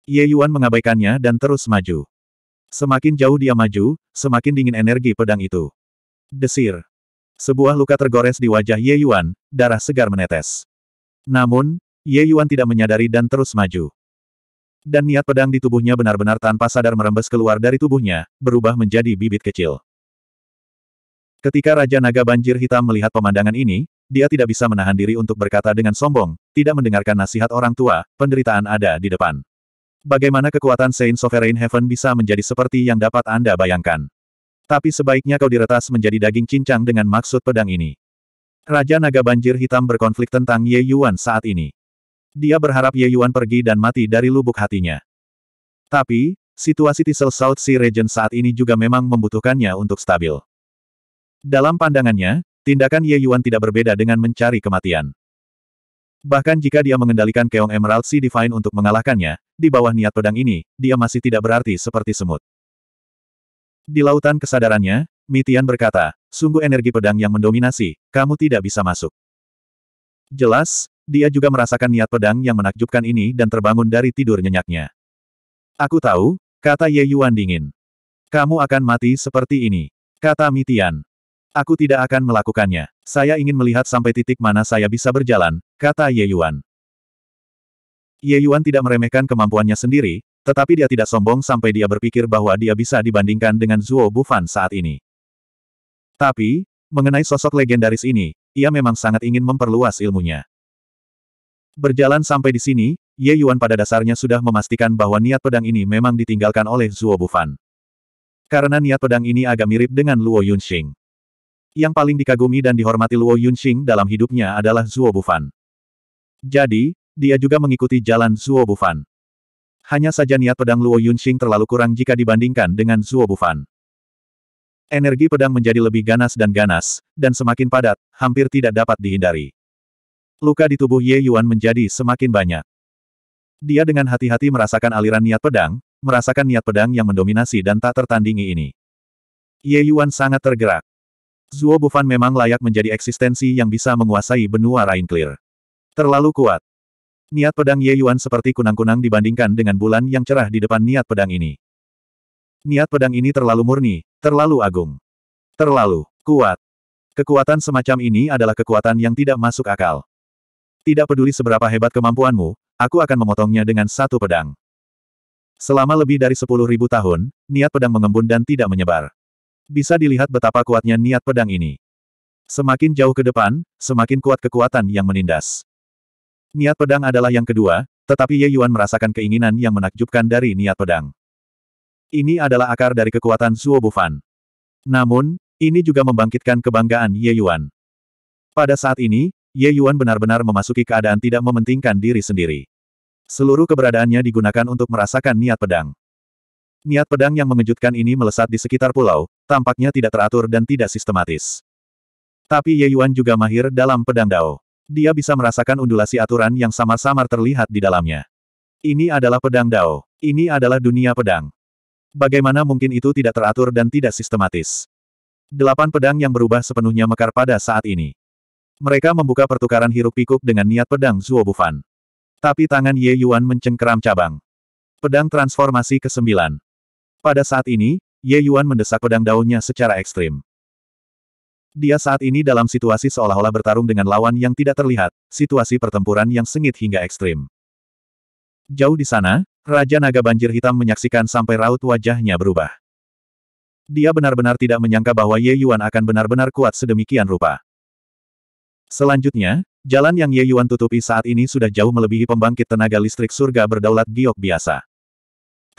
Ye Yuan mengabaikannya dan terus maju. Semakin jauh dia maju, semakin dingin energi pedang itu. Desir. Sebuah luka tergores di wajah Ye Yuan, darah segar menetes. Namun, Ye Yuan tidak menyadari dan terus maju. Dan niat pedang di tubuhnya benar-benar tanpa sadar merembes keluar dari tubuhnya, berubah menjadi bibit kecil. Ketika Raja Naga Banjir Hitam melihat pemandangan ini, dia tidak bisa menahan diri untuk berkata dengan sombong, tidak mendengarkan nasihat orang tua, penderitaan ada di depan. Bagaimana kekuatan Saint Sovereign Heaven bisa menjadi seperti yang dapat Anda bayangkan? Tapi sebaiknya kau diretas menjadi daging cincang dengan maksud pedang ini. Raja Naga Banjir Hitam berkonflik tentang Ye Yuan saat ini. Dia berharap Ye Yuan pergi dan mati dari lubuk hatinya. Tapi, situasi Tissel South Sea Region saat ini juga memang membutuhkannya untuk stabil. Dalam pandangannya, tindakan Ye Yuan tidak berbeda dengan mencari kematian. Bahkan jika dia mengendalikan keong Emerald Sea Divine untuk mengalahkannya, di bawah niat pedang ini, dia masih tidak berarti seperti semut. Di lautan kesadarannya, Mitian berkata, sungguh energi pedang yang mendominasi, kamu tidak bisa masuk. Jelas, dia juga merasakan niat pedang yang menakjubkan ini dan terbangun dari tidur nyenyaknya. Aku tahu, kata Ye Yuan dingin. Kamu akan mati seperti ini, kata Mitian. Aku tidak akan melakukannya. Saya ingin melihat sampai titik mana saya bisa berjalan, kata Ye Yuan. Ye Yuan tidak meremehkan kemampuannya sendiri, tetapi dia tidak sombong sampai dia berpikir bahwa dia bisa dibandingkan dengan Zuo Bufan saat ini. Tapi, mengenai sosok legendaris ini, ia memang sangat ingin memperluas ilmunya. Berjalan sampai di sini, Ye Yuan pada dasarnya sudah memastikan bahwa niat pedang ini memang ditinggalkan oleh Zuo Bufan. Karena niat pedang ini agak mirip dengan Luo Yunxing. Yang paling dikagumi dan dihormati Luo Yunxing dalam hidupnya adalah Zuo Bufan. Jadi, dia juga mengikuti jalan Zuo Bufan. Hanya saja niat pedang Luo Yunxing terlalu kurang jika dibandingkan dengan Zuo Bufan. Energi pedang menjadi lebih ganas dan ganas, dan semakin padat, hampir tidak dapat dihindari. Luka di tubuh Ye Yuan menjadi semakin banyak. Dia dengan hati-hati merasakan aliran niat pedang, merasakan niat pedang yang mendominasi dan tak tertandingi ini. Ye Yuan sangat tergerak. Zuo Bufan memang layak menjadi eksistensi yang bisa menguasai benua Rain Clear. Terlalu kuat. Niat pedang Ye Yuan seperti kunang-kunang dibandingkan dengan bulan yang cerah di depan niat pedang ini. Niat pedang ini terlalu murni, terlalu agung. Terlalu kuat. Kekuatan semacam ini adalah kekuatan yang tidak masuk akal. Tidak peduli seberapa hebat kemampuanmu, aku akan memotongnya dengan satu pedang. Selama lebih dari sepuluh ribu tahun, niat pedang mengembun dan tidak menyebar. Bisa dilihat betapa kuatnya niat pedang ini. Semakin jauh ke depan, semakin kuat kekuatan yang menindas. Niat pedang adalah yang kedua, tetapi Ye Yuan merasakan keinginan yang menakjubkan dari niat pedang. Ini adalah akar dari kekuatan Zuo Bufan. Namun, ini juga membangkitkan kebanggaan Ye Yuan. Pada saat ini, Ye Yuan benar-benar memasuki keadaan tidak mementingkan diri sendiri. Seluruh keberadaannya digunakan untuk merasakan niat pedang. Niat pedang yang mengejutkan ini melesat di sekitar pulau, tampaknya tidak teratur dan tidak sistematis. Tapi Ye Yuan juga mahir dalam pedang dao. Dia bisa merasakan undulasi aturan yang samar-samar terlihat di dalamnya. Ini adalah pedang dao. Ini adalah dunia pedang. Bagaimana mungkin itu tidak teratur dan tidak sistematis? Delapan pedang yang berubah sepenuhnya mekar pada saat ini. Mereka membuka pertukaran hiruk-pikuk dengan niat pedang Zuo Bufan. Tapi tangan Ye Yuan mencengkeram cabang. Pedang transformasi ke-9. Pada saat ini, Ye Yuan mendesak pedang daunnya secara ekstrim. Dia saat ini dalam situasi seolah-olah bertarung dengan lawan yang tidak terlihat, situasi pertempuran yang sengit hingga ekstrim. Jauh di sana, Raja Naga Banjir Hitam menyaksikan sampai raut wajahnya berubah. Dia benar-benar tidak menyangka bahwa Ye Yuan akan benar-benar kuat sedemikian rupa. Selanjutnya, jalan yang Ye Yuan tutupi saat ini sudah jauh melebihi pembangkit tenaga listrik surga berdaulat giok biasa.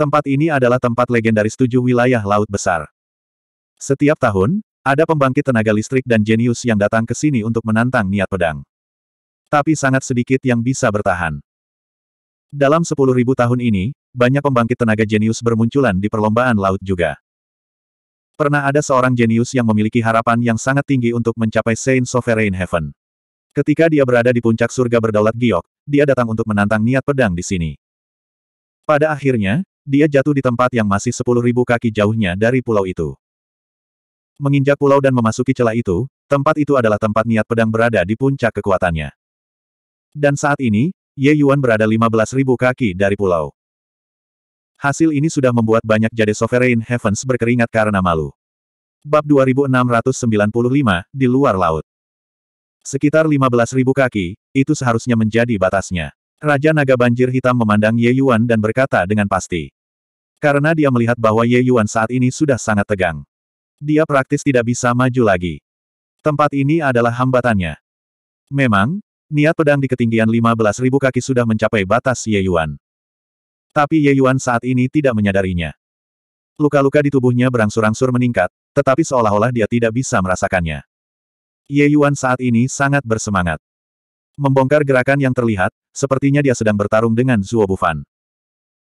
Tempat ini adalah tempat legendaris tujuh wilayah laut besar. Setiap tahun, ada pembangkit tenaga listrik dan jenius yang datang ke sini untuk menantang niat pedang. Tapi sangat sedikit yang bisa bertahan. Dalam sepuluh ribu tahun ini, banyak pembangkit tenaga jenius bermunculan di perlombaan laut juga. Pernah ada seorang jenius yang memiliki harapan yang sangat tinggi untuk mencapai Saint Sovereign Heaven. Ketika dia berada di puncak surga berdaulat giok, dia datang untuk menantang niat pedang di sini. Pada akhirnya, dia jatuh di tempat yang masih sepuluh ribu kaki jauhnya dari pulau itu. Menginjak pulau dan memasuki celah itu, tempat itu adalah tempat niat pedang berada di puncak kekuatannya. Dan saat ini, Ye Yuan berada lima belas ribu kaki dari pulau. Hasil ini sudah membuat banyak jade sovereign heavens berkeringat karena malu. Bab 2695, di luar laut. Sekitar 15.000 kaki, itu seharusnya menjadi batasnya. Raja Naga Banjir Hitam memandang Ye Yuan dan berkata dengan pasti. Karena dia melihat bahwa Ye Yuan saat ini sudah sangat tegang. Dia praktis tidak bisa maju lagi. Tempat ini adalah hambatannya. Memang, niat pedang di ketinggian 15.000 kaki sudah mencapai batas Ye Yuan. Tapi Ye Yuan saat ini tidak menyadarinya. Luka-luka di tubuhnya berangsur-angsur meningkat, tetapi seolah-olah dia tidak bisa merasakannya. Ye Yuan saat ini sangat bersemangat. Membongkar gerakan yang terlihat, Sepertinya dia sedang bertarung dengan Zuo Bufan.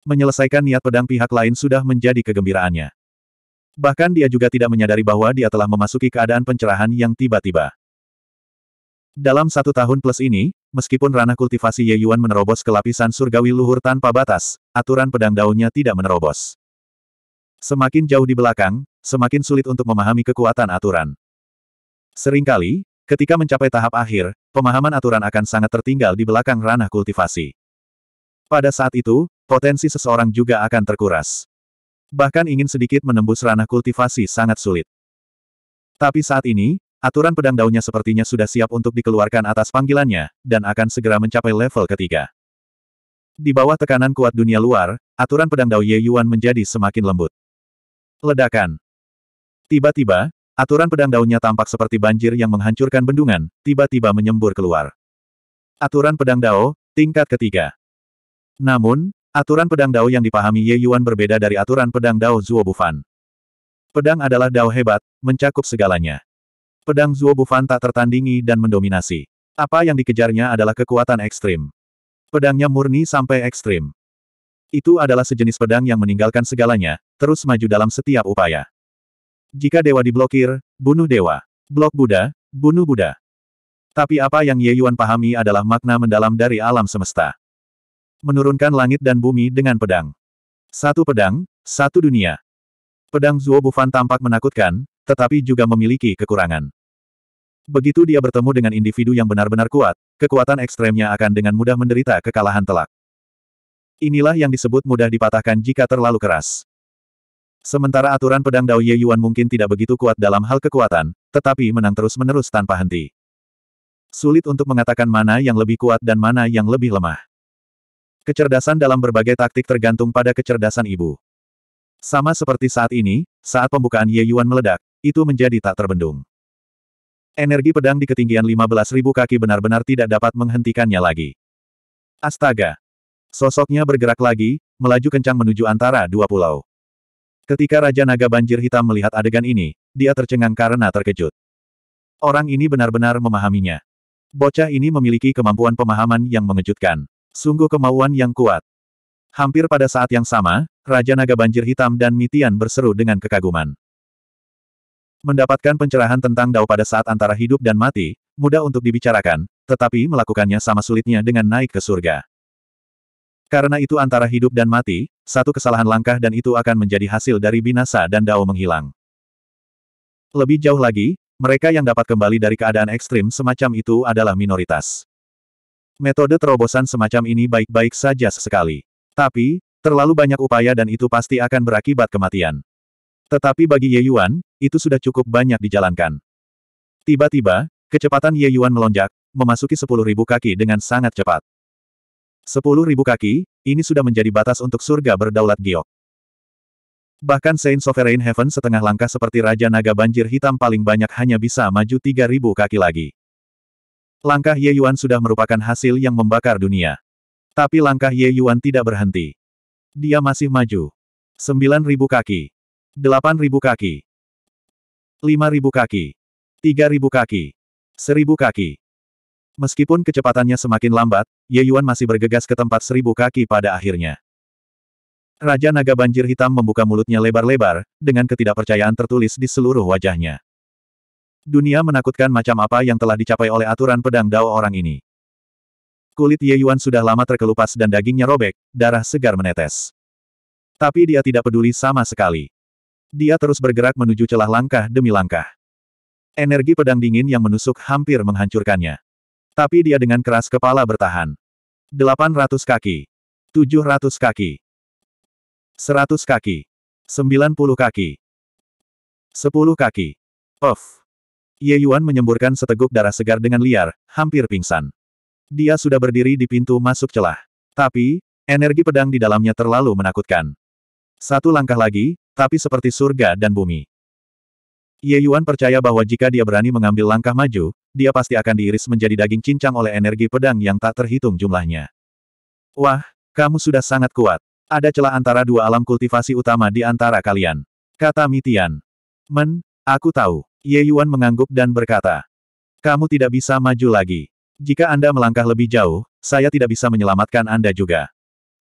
Menyelesaikan niat pedang pihak lain sudah menjadi kegembiraannya. Bahkan dia juga tidak menyadari bahwa dia telah memasuki keadaan pencerahan yang tiba-tiba. Dalam satu tahun plus ini, meskipun ranah kultivasi Ye Yuan menerobos ke lapisan surgawi luhur tanpa batas, aturan pedang daunnya tidak menerobos. Semakin jauh di belakang, semakin sulit untuk memahami kekuatan aturan. Seringkali, Ketika mencapai tahap akhir, pemahaman aturan akan sangat tertinggal di belakang ranah kultivasi. Pada saat itu, potensi seseorang juga akan terkuras. Bahkan ingin sedikit menembus ranah kultivasi sangat sulit. Tapi saat ini, aturan pedang daunnya sepertinya sudah siap untuk dikeluarkan atas panggilannya, dan akan segera mencapai level ketiga. Di bawah tekanan kuat dunia luar, aturan pedang Dao Ye Yuan menjadi semakin lembut. Ledakan. Tiba-tiba, Aturan pedang daunnya tampak seperti banjir yang menghancurkan bendungan, tiba-tiba menyembur keluar. Aturan pedang dao, tingkat ketiga. Namun, aturan pedang dao yang dipahami Ye Yuan berbeda dari aturan pedang dao Zuo Bufan. Pedang adalah dao hebat, mencakup segalanya. Pedang Zuo Bufan tak tertandingi dan mendominasi. Apa yang dikejarnya adalah kekuatan ekstrim. Pedangnya murni sampai ekstrim. Itu adalah sejenis pedang yang meninggalkan segalanya, terus maju dalam setiap upaya. Jika dewa diblokir, bunuh dewa. Blok Buddha, bunuh Buddha. Tapi apa yang Ye Yuan pahami adalah makna mendalam dari alam semesta. Menurunkan langit dan bumi dengan pedang. Satu pedang, satu dunia. Pedang Zuo Bufan tampak menakutkan, tetapi juga memiliki kekurangan. Begitu dia bertemu dengan individu yang benar-benar kuat, kekuatan ekstremnya akan dengan mudah menderita kekalahan telak. Inilah yang disebut mudah dipatahkan jika terlalu keras. Sementara aturan pedang Dao Ye Yuan mungkin tidak begitu kuat dalam hal kekuatan, tetapi menang terus-menerus tanpa henti. Sulit untuk mengatakan mana yang lebih kuat dan mana yang lebih lemah. Kecerdasan dalam berbagai taktik tergantung pada kecerdasan ibu. Sama seperti saat ini, saat pembukaan Ye Yuan meledak, itu menjadi tak terbendung. Energi pedang di ketinggian 15.000 kaki benar-benar tidak dapat menghentikannya lagi. Astaga! Sosoknya bergerak lagi, melaju kencang menuju antara dua pulau. Ketika Raja Naga Banjir Hitam melihat adegan ini, dia tercengang karena terkejut. Orang ini benar-benar memahaminya. Bocah ini memiliki kemampuan pemahaman yang mengejutkan. Sungguh kemauan yang kuat. Hampir pada saat yang sama, Raja Naga Banjir Hitam dan Mitian berseru dengan kekaguman. Mendapatkan pencerahan tentang Dao pada saat antara hidup dan mati, mudah untuk dibicarakan, tetapi melakukannya sama sulitnya dengan naik ke surga. Karena itu antara hidup dan mati, satu kesalahan langkah dan itu akan menjadi hasil dari binasa dan Dao menghilang. Lebih jauh lagi, mereka yang dapat kembali dari keadaan ekstrim semacam itu adalah minoritas. Metode terobosan semacam ini baik-baik saja sesekali. Tapi, terlalu banyak upaya dan itu pasti akan berakibat kematian. Tetapi bagi Ye Yuan, itu sudah cukup banyak dijalankan. Tiba-tiba, kecepatan Ye Yuan melonjak, memasuki 10.000 kaki dengan sangat cepat. Sepuluh ribu kaki, ini sudah menjadi batas untuk surga berdaulat giok. Bahkan Saint Sovereign Heaven setengah langkah seperti Raja Naga Banjir Hitam paling banyak hanya bisa maju tiga ribu kaki lagi. Langkah Ye Yuan sudah merupakan hasil yang membakar dunia. Tapi langkah Ye Yuan tidak berhenti. Dia masih maju. Sembilan ribu kaki. delapan ribu kaki. lima ribu kaki. tiga ribu kaki. seribu kaki. Meskipun kecepatannya semakin lambat, Ye Yuan masih bergegas ke tempat seribu kaki pada akhirnya. Raja Naga Banjir Hitam membuka mulutnya lebar-lebar, dengan ketidakpercayaan tertulis di seluruh wajahnya. Dunia menakutkan macam apa yang telah dicapai oleh aturan pedang dao orang ini. Kulit Ye Yuan sudah lama terkelupas dan dagingnya robek, darah segar menetes. Tapi dia tidak peduli sama sekali. Dia terus bergerak menuju celah langkah demi langkah. Energi pedang dingin yang menusuk hampir menghancurkannya. Tapi dia dengan keras kepala bertahan. 800 kaki. 700 kaki. 100 kaki. 90 kaki. 10 kaki. Puff. Ye Yuan menyemburkan seteguk darah segar dengan liar, hampir pingsan. Dia sudah berdiri di pintu masuk celah. Tapi, energi pedang di dalamnya terlalu menakutkan. Satu langkah lagi, tapi seperti surga dan bumi. Ye Yuan percaya bahwa jika dia berani mengambil langkah maju, dia pasti akan diiris menjadi daging cincang oleh energi pedang yang tak terhitung jumlahnya. Wah, kamu sudah sangat kuat. Ada celah antara dua alam kultivasi utama di antara kalian. Kata Mitian. Men, aku tahu. Ye Yuan mengangguk dan berkata. Kamu tidak bisa maju lagi. Jika Anda melangkah lebih jauh, saya tidak bisa menyelamatkan Anda juga.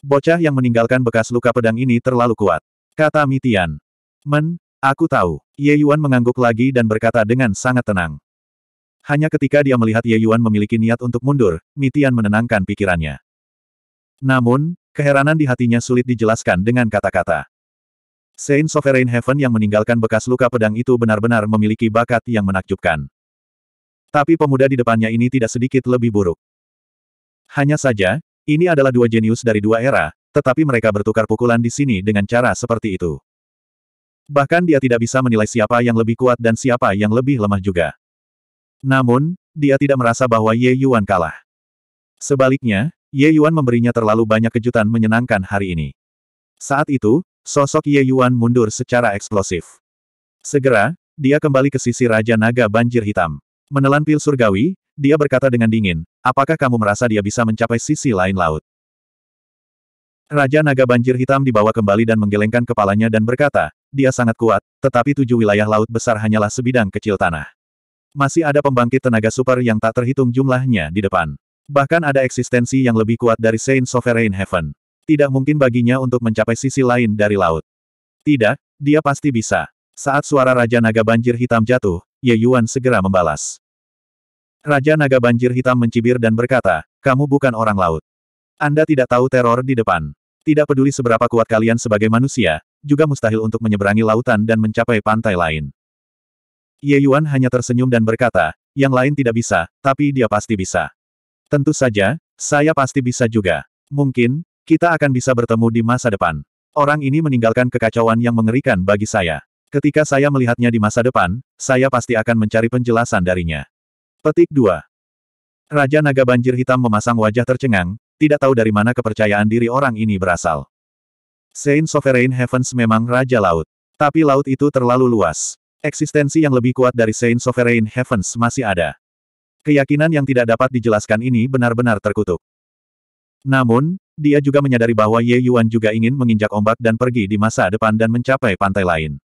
Bocah yang meninggalkan bekas luka pedang ini terlalu kuat. Kata Mitian. Men, aku tahu. Ye Yuan mengangguk lagi dan berkata dengan sangat tenang. Hanya ketika dia melihat Ye Yuan memiliki niat untuk mundur, Mitian menenangkan pikirannya. Namun, keheranan di hatinya sulit dijelaskan dengan kata-kata. Saint Sovereign Heaven yang meninggalkan bekas luka pedang itu benar-benar memiliki bakat yang menakjubkan. Tapi pemuda di depannya ini tidak sedikit lebih buruk. Hanya saja, ini adalah dua jenius dari dua era, tetapi mereka bertukar pukulan di sini dengan cara seperti itu. Bahkan dia tidak bisa menilai siapa yang lebih kuat dan siapa yang lebih lemah juga. Namun, dia tidak merasa bahwa Ye Yuan kalah. Sebaliknya, Ye Yuan memberinya terlalu banyak kejutan menyenangkan hari ini. Saat itu, sosok Ye Yuan mundur secara eksplosif. Segera, dia kembali ke sisi Raja Naga Banjir Hitam. Menelan pil surgawi, dia berkata dengan dingin, apakah kamu merasa dia bisa mencapai sisi lain laut? Raja Naga Banjir Hitam dibawa kembali dan menggelengkan kepalanya dan berkata, dia sangat kuat, tetapi tujuh wilayah laut besar hanyalah sebidang kecil tanah. Masih ada pembangkit tenaga super yang tak terhitung jumlahnya di depan. Bahkan ada eksistensi yang lebih kuat dari Saint Sovereign Heaven. Tidak mungkin baginya untuk mencapai sisi lain dari laut. Tidak, dia pasti bisa. Saat suara Raja Naga Banjir Hitam jatuh, Ye Yuan segera membalas. Raja Naga Banjir Hitam mencibir dan berkata, kamu bukan orang laut. Anda tidak tahu teror di depan. Tidak peduli seberapa kuat kalian sebagai manusia, juga mustahil untuk menyeberangi lautan dan mencapai pantai lain. Ye Yuan hanya tersenyum dan berkata, yang lain tidak bisa, tapi dia pasti bisa. Tentu saja, saya pasti bisa juga. Mungkin, kita akan bisa bertemu di masa depan. Orang ini meninggalkan kekacauan yang mengerikan bagi saya. Ketika saya melihatnya di masa depan, saya pasti akan mencari penjelasan darinya. Petik 2. Raja Naga Banjir Hitam memasang wajah tercengang, tidak tahu dari mana kepercayaan diri orang ini berasal. Saint Sovereign Heavens memang Raja Laut. Tapi laut itu terlalu luas. Eksistensi yang lebih kuat dari Saint Sovereign Heavens masih ada. Keyakinan yang tidak dapat dijelaskan ini benar-benar terkutuk. Namun, dia juga menyadari bahwa Ye Yuan juga ingin menginjak ombak dan pergi di masa depan dan mencapai pantai lain.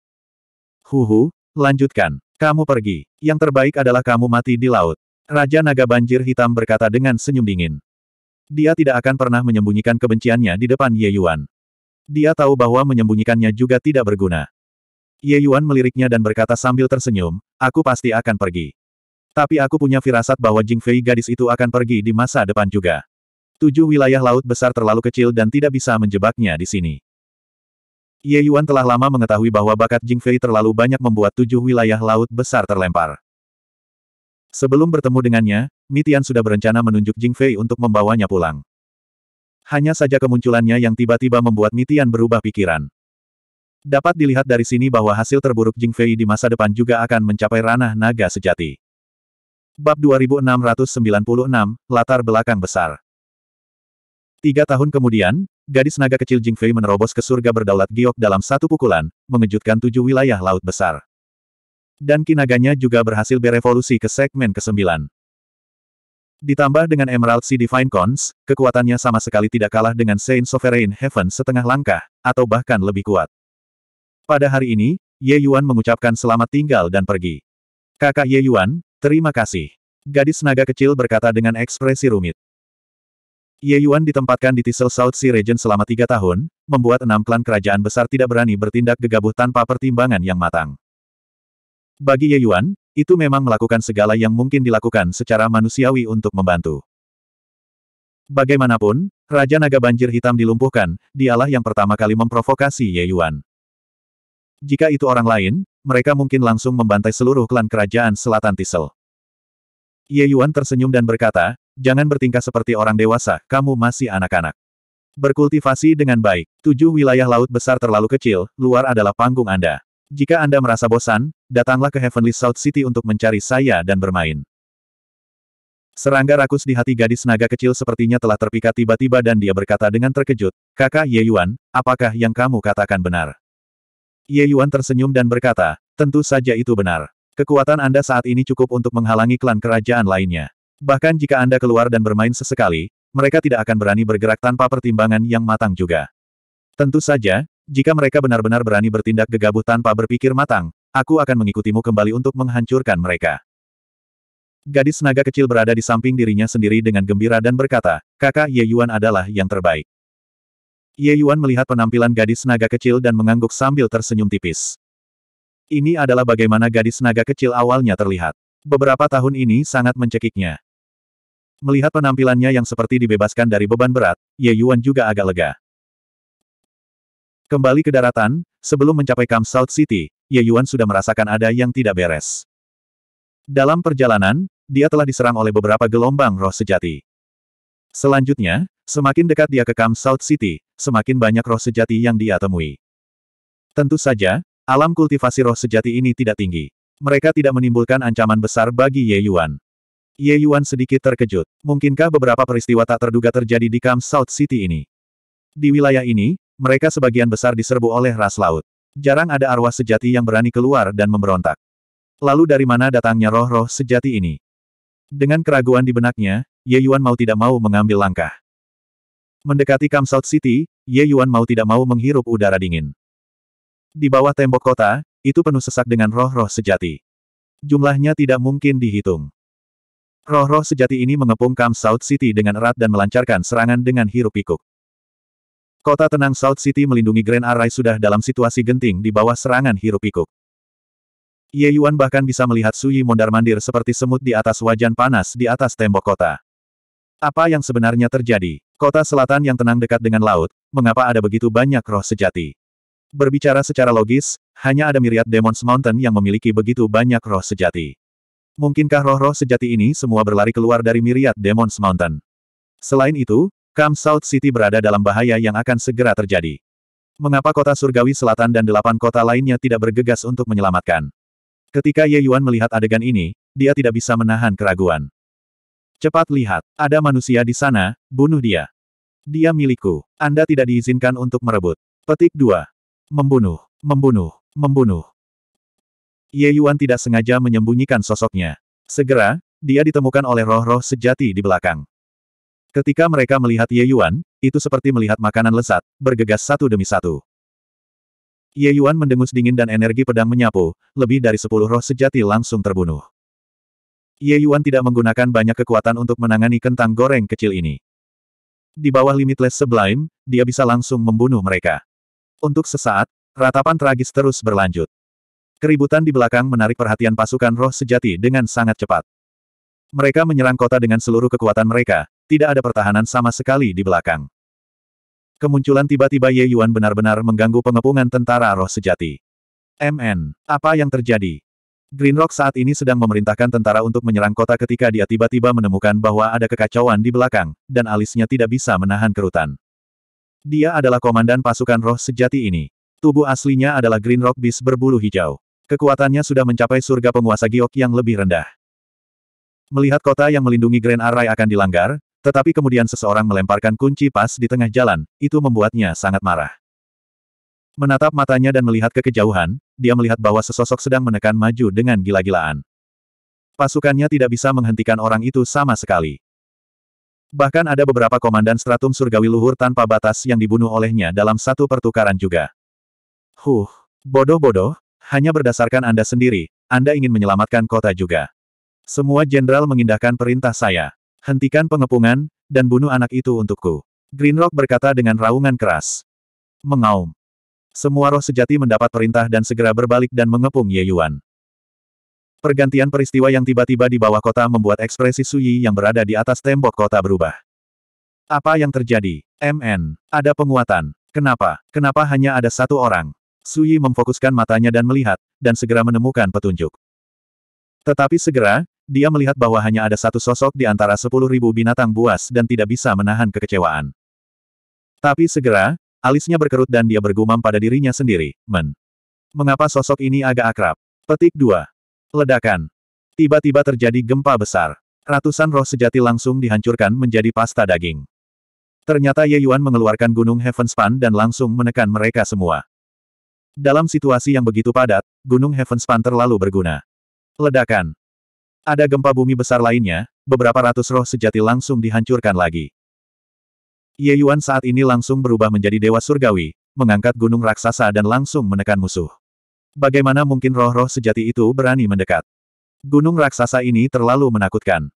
Huhu, lanjutkan. Kamu pergi. Yang terbaik adalah kamu mati di laut. Raja Naga Banjir Hitam berkata dengan senyum dingin. Dia tidak akan pernah menyembunyikan kebenciannya di depan Ye Yuan. Dia tahu bahwa menyembunyikannya juga tidak berguna. Ye Yuan meliriknya dan berkata sambil tersenyum, aku pasti akan pergi. Tapi aku punya firasat bahwa Jing Fei gadis itu akan pergi di masa depan juga. Tujuh wilayah laut besar terlalu kecil dan tidak bisa menjebaknya di sini. Ye Yuan telah lama mengetahui bahwa bakat Jing Fei terlalu banyak membuat tujuh wilayah laut besar terlempar. Sebelum bertemu dengannya, Mitian sudah berencana menunjuk Jing Fei untuk membawanya pulang. Hanya saja kemunculannya yang tiba-tiba membuat Mitian berubah pikiran. Dapat dilihat dari sini bahwa hasil terburuk Jing Fei di masa depan juga akan mencapai ranah naga sejati. Bab 2696, Latar Belakang Besar Tiga tahun kemudian, gadis naga kecil Jing Fei menerobos ke surga berdaulat giok dalam satu pukulan, mengejutkan tujuh wilayah laut besar. Dan kinaganya juga berhasil berevolusi ke segmen ke-9. Ditambah dengan Emerald Sea Divine Cons, kekuatannya sama sekali tidak kalah dengan Saint Sovereign Heaven setengah langkah, atau bahkan lebih kuat. Pada hari ini, Ye Yuan mengucapkan selamat tinggal dan pergi. Kakak Ye Yuan, terima kasih. Gadis naga kecil berkata dengan ekspresi rumit. Ye Yuan ditempatkan di Tissel South Sea Region selama tiga tahun, membuat enam klan kerajaan besar tidak berani bertindak gegabah tanpa pertimbangan yang matang. Bagi Ye Yuan, itu memang melakukan segala yang mungkin dilakukan secara manusiawi untuk membantu. Bagaimanapun, Raja Naga Banjir Hitam dilumpuhkan, dialah yang pertama kali memprovokasi Ye Yuan. Jika itu orang lain, mereka mungkin langsung membantai seluruh klan kerajaan selatan Tisel. Ye Yuan tersenyum dan berkata, jangan bertingkah seperti orang dewasa, kamu masih anak-anak. Berkultivasi dengan baik, tujuh wilayah laut besar terlalu kecil, luar adalah panggung Anda. Jika Anda merasa bosan, datanglah ke Heavenly South City untuk mencari saya dan bermain. Serangga rakus di hati gadis naga kecil sepertinya telah terpikat tiba-tiba dan dia berkata dengan terkejut, Kakak Ye Yuan, apakah yang kamu katakan benar? Ye Yuan tersenyum dan berkata, tentu saja itu benar. Kekuatan Anda saat ini cukup untuk menghalangi klan kerajaan lainnya. Bahkan jika Anda keluar dan bermain sesekali, mereka tidak akan berani bergerak tanpa pertimbangan yang matang juga. Tentu saja, jika mereka benar-benar berani bertindak gegabah tanpa berpikir matang, aku akan mengikutimu kembali untuk menghancurkan mereka. Gadis naga kecil berada di samping dirinya sendiri dengan gembira dan berkata, kakak Ye Yuan adalah yang terbaik. Ye Yuan melihat penampilan gadis naga kecil dan mengangguk sambil tersenyum tipis. Ini adalah bagaimana gadis naga kecil awalnya terlihat. Beberapa tahun ini sangat mencekiknya. Melihat penampilannya yang seperti dibebaskan dari beban berat, Ye Yuan juga agak lega. Kembali ke daratan, sebelum mencapai Kam South City, Ye Yuan sudah merasakan ada yang tidak beres. Dalam perjalanan, dia telah diserang oleh beberapa gelombang roh sejati. Selanjutnya, semakin dekat dia ke Kam South City, semakin banyak roh sejati yang dia temui. Tentu saja, alam kultivasi roh sejati ini tidak tinggi. Mereka tidak menimbulkan ancaman besar bagi Ye Yuan. Ye Yuan sedikit terkejut. Mungkinkah beberapa peristiwa tak terduga terjadi di Kam South City ini? Di wilayah ini, mereka sebagian besar diserbu oleh ras laut. Jarang ada arwah sejati yang berani keluar dan memberontak. Lalu dari mana datangnya roh-roh sejati ini? Dengan keraguan di benaknya, Ye Yuan mau tidak mau mengambil langkah. Mendekati Camp South City, Ye Yuan mau tidak mau menghirup udara dingin. Di bawah tembok kota, itu penuh sesak dengan roh-roh sejati. Jumlahnya tidak mungkin dihitung. Roh-roh sejati ini mengepung Camp South City dengan erat dan melancarkan serangan dengan hirup pikuk Kota tenang South City melindungi Grand Array sudah dalam situasi genting di bawah serangan hirup pikuk Ye Yuan bahkan bisa melihat Suyi mondar-mandir seperti semut di atas wajan panas di atas tembok kota. Apa yang sebenarnya terjadi? Kota selatan yang tenang dekat dengan laut, mengapa ada begitu banyak roh sejati? Berbicara secara logis, hanya ada miriat Demon's Mountain yang memiliki begitu banyak roh sejati. Mungkinkah roh-roh sejati ini semua berlari keluar dari miriat Demon's Mountain? Selain itu, Kam South City berada dalam bahaya yang akan segera terjadi. Mengapa kota surgawi selatan dan delapan kota lainnya tidak bergegas untuk menyelamatkan? Ketika Ye Yuan melihat adegan ini, dia tidak bisa menahan keraguan. Cepat lihat, ada manusia di sana, bunuh dia. Dia milikku. Anda tidak diizinkan untuk merebut. Petik 2. Membunuh, membunuh, membunuh. Ye Yuan tidak sengaja menyembunyikan sosoknya. Segera, dia ditemukan oleh roh-roh sejati di belakang. Ketika mereka melihat Ye Yuan, itu seperti melihat makanan lesat, bergegas satu demi satu. Ye Yuan mendengus dingin dan energi pedang menyapu, lebih dari sepuluh roh sejati langsung terbunuh. Ye Yuan tidak menggunakan banyak kekuatan untuk menangani kentang goreng kecil ini. Di bawah limitless sublime, dia bisa langsung membunuh mereka. Untuk sesaat, ratapan tragis terus berlanjut. Keributan di belakang menarik perhatian pasukan roh sejati dengan sangat cepat. Mereka menyerang kota dengan seluruh kekuatan mereka, tidak ada pertahanan sama sekali di belakang. Kemunculan tiba-tiba Ye Yuan benar-benar mengganggu pengepungan tentara roh sejati. MN, apa yang terjadi? Greenrock saat ini sedang memerintahkan tentara untuk menyerang kota ketika dia tiba-tiba menemukan bahwa ada kekacauan di belakang, dan alisnya tidak bisa menahan kerutan. Dia adalah komandan pasukan roh sejati ini. Tubuh aslinya adalah Greenrock Beast berbulu hijau. Kekuatannya sudah mencapai surga penguasa giok yang lebih rendah. Melihat kota yang melindungi Grand Array akan dilanggar, tetapi kemudian seseorang melemparkan kunci pas di tengah jalan, itu membuatnya sangat marah. Menatap matanya dan melihat ke kejauhan, dia melihat bahwa sesosok sedang menekan maju dengan gila-gilaan. Pasukannya tidak bisa menghentikan orang itu sama sekali. Bahkan ada beberapa komandan stratum surgawi luhur tanpa batas yang dibunuh olehnya dalam satu pertukaran juga. Huh, bodoh-bodoh, hanya berdasarkan Anda sendiri, Anda ingin menyelamatkan kota juga. Semua jenderal mengindahkan perintah saya. Hentikan pengepungan, dan bunuh anak itu untukku. Greenrock berkata dengan raungan keras. Mengaum. Semua roh sejati mendapat perintah dan segera berbalik dan mengepung Ye Yuan. Pergantian peristiwa yang tiba-tiba di bawah kota membuat ekspresi Suyi yang berada di atas tembok kota berubah. Apa yang terjadi? MN, ada penguatan. Kenapa? Kenapa hanya ada satu orang? Suyi memfokuskan matanya dan melihat, dan segera menemukan petunjuk. Tetapi segera, dia melihat bahwa hanya ada satu sosok di antara sepuluh ribu binatang buas dan tidak bisa menahan kekecewaan. Tapi segera, Alisnya berkerut dan dia bergumam pada dirinya sendiri, men. Mengapa sosok ini agak akrab? Petik 2. Ledakan. Tiba-tiba terjadi gempa besar. Ratusan roh sejati langsung dihancurkan menjadi pasta daging. Ternyata Ye Yuan mengeluarkan gunung Heaven Span dan langsung menekan mereka semua. Dalam situasi yang begitu padat, gunung Heaven Span terlalu berguna. Ledakan. Ada gempa bumi besar lainnya, beberapa ratus roh sejati langsung dihancurkan lagi. Ye Yuan saat ini langsung berubah menjadi dewa surgawi, mengangkat gunung raksasa dan langsung menekan musuh. Bagaimana mungkin roh-roh sejati itu berani mendekat? Gunung raksasa ini terlalu menakutkan.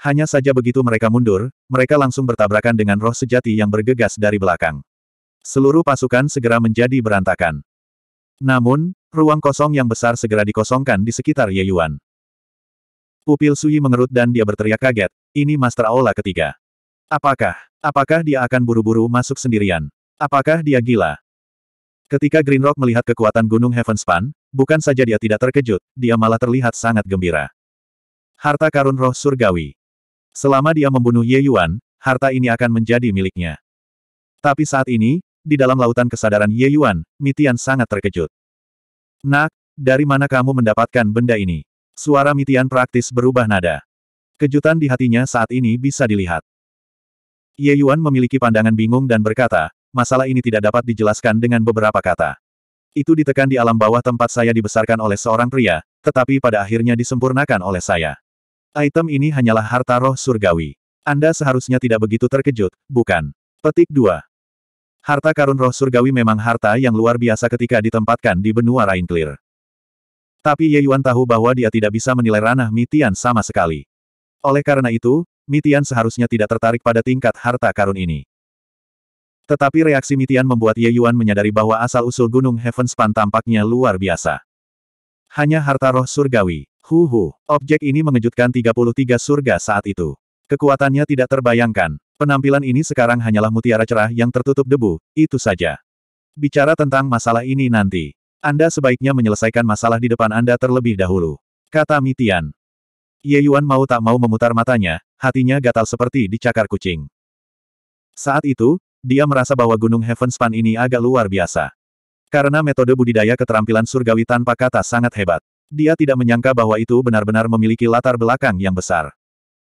Hanya saja begitu mereka mundur, mereka langsung bertabrakan dengan roh sejati yang bergegas dari belakang. Seluruh pasukan segera menjadi berantakan. Namun, ruang kosong yang besar segera dikosongkan di sekitar Ye Yuan. Pupil Sui mengerut dan dia berteriak kaget, ini Master Aula ketiga. Apakah, apakah dia akan buru-buru masuk sendirian? Apakah dia gila? Ketika Green Rock melihat kekuatan Gunung Heavenspan, bukan saja dia tidak terkejut, dia malah terlihat sangat gembira. Harta karun roh surgawi. Selama dia membunuh Ye Yuan, harta ini akan menjadi miliknya. Tapi saat ini, di dalam lautan kesadaran Ye Yuan, Mitian sangat terkejut. Nak, dari mana kamu mendapatkan benda ini? Suara Mitian praktis berubah nada. Kejutan di hatinya saat ini bisa dilihat. Ye Yuan memiliki pandangan bingung dan berkata, masalah ini tidak dapat dijelaskan dengan beberapa kata. Itu ditekan di alam bawah tempat saya dibesarkan oleh seorang pria, tetapi pada akhirnya disempurnakan oleh saya. Item ini hanyalah harta roh surgawi. Anda seharusnya tidak begitu terkejut, bukan? Petik 2. Harta karun roh surgawi memang harta yang luar biasa ketika ditempatkan di benua Rainclear. Tapi Ye Yuan tahu bahwa dia tidak bisa menilai ranah Mitian sama sekali. Oleh karena itu, Mitian seharusnya tidak tertarik pada tingkat harta karun ini. Tetapi reaksi Mitian membuat Ye Yuan menyadari bahwa asal-usul Gunung Heavenspan tampaknya luar biasa. Hanya harta roh surgawi. Huhu, objek ini mengejutkan 33 surga saat itu. Kekuatannya tidak terbayangkan. Penampilan ini sekarang hanyalah mutiara cerah yang tertutup debu, itu saja. Bicara tentang masalah ini nanti. Anda sebaiknya menyelesaikan masalah di depan Anda terlebih dahulu. Kata Mitian. Ye Yuan mau tak mau memutar matanya, hatinya gatal seperti dicakar kucing. Saat itu, dia merasa bahwa Gunung Heaven Span ini agak luar biasa. Karena metode budidaya keterampilan surgawi tanpa kata sangat hebat. Dia tidak menyangka bahwa itu benar-benar memiliki latar belakang yang besar.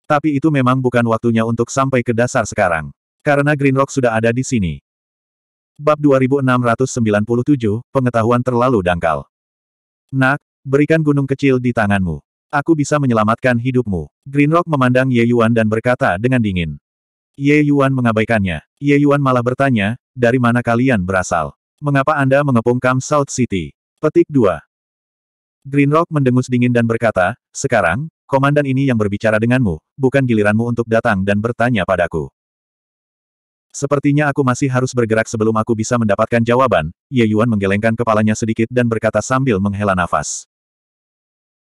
Tapi itu memang bukan waktunya untuk sampai ke dasar sekarang. Karena Green Rock sudah ada di sini. Bab 2697, Pengetahuan Terlalu Dangkal. Nak, berikan gunung kecil di tanganmu. Aku bisa menyelamatkan hidupmu. Greenrock memandang Ye Yuan dan berkata dengan dingin. Ye Yuan mengabaikannya. Ye Yuan malah bertanya, dari mana kalian berasal? Mengapa Anda mengepung Kam South City? Petik 2. Greenrock mendengus dingin dan berkata, sekarang, komandan ini yang berbicara denganmu, bukan giliranmu untuk datang dan bertanya padaku. Sepertinya aku masih harus bergerak sebelum aku bisa mendapatkan jawaban, Ye Yuan menggelengkan kepalanya sedikit dan berkata sambil menghela nafas.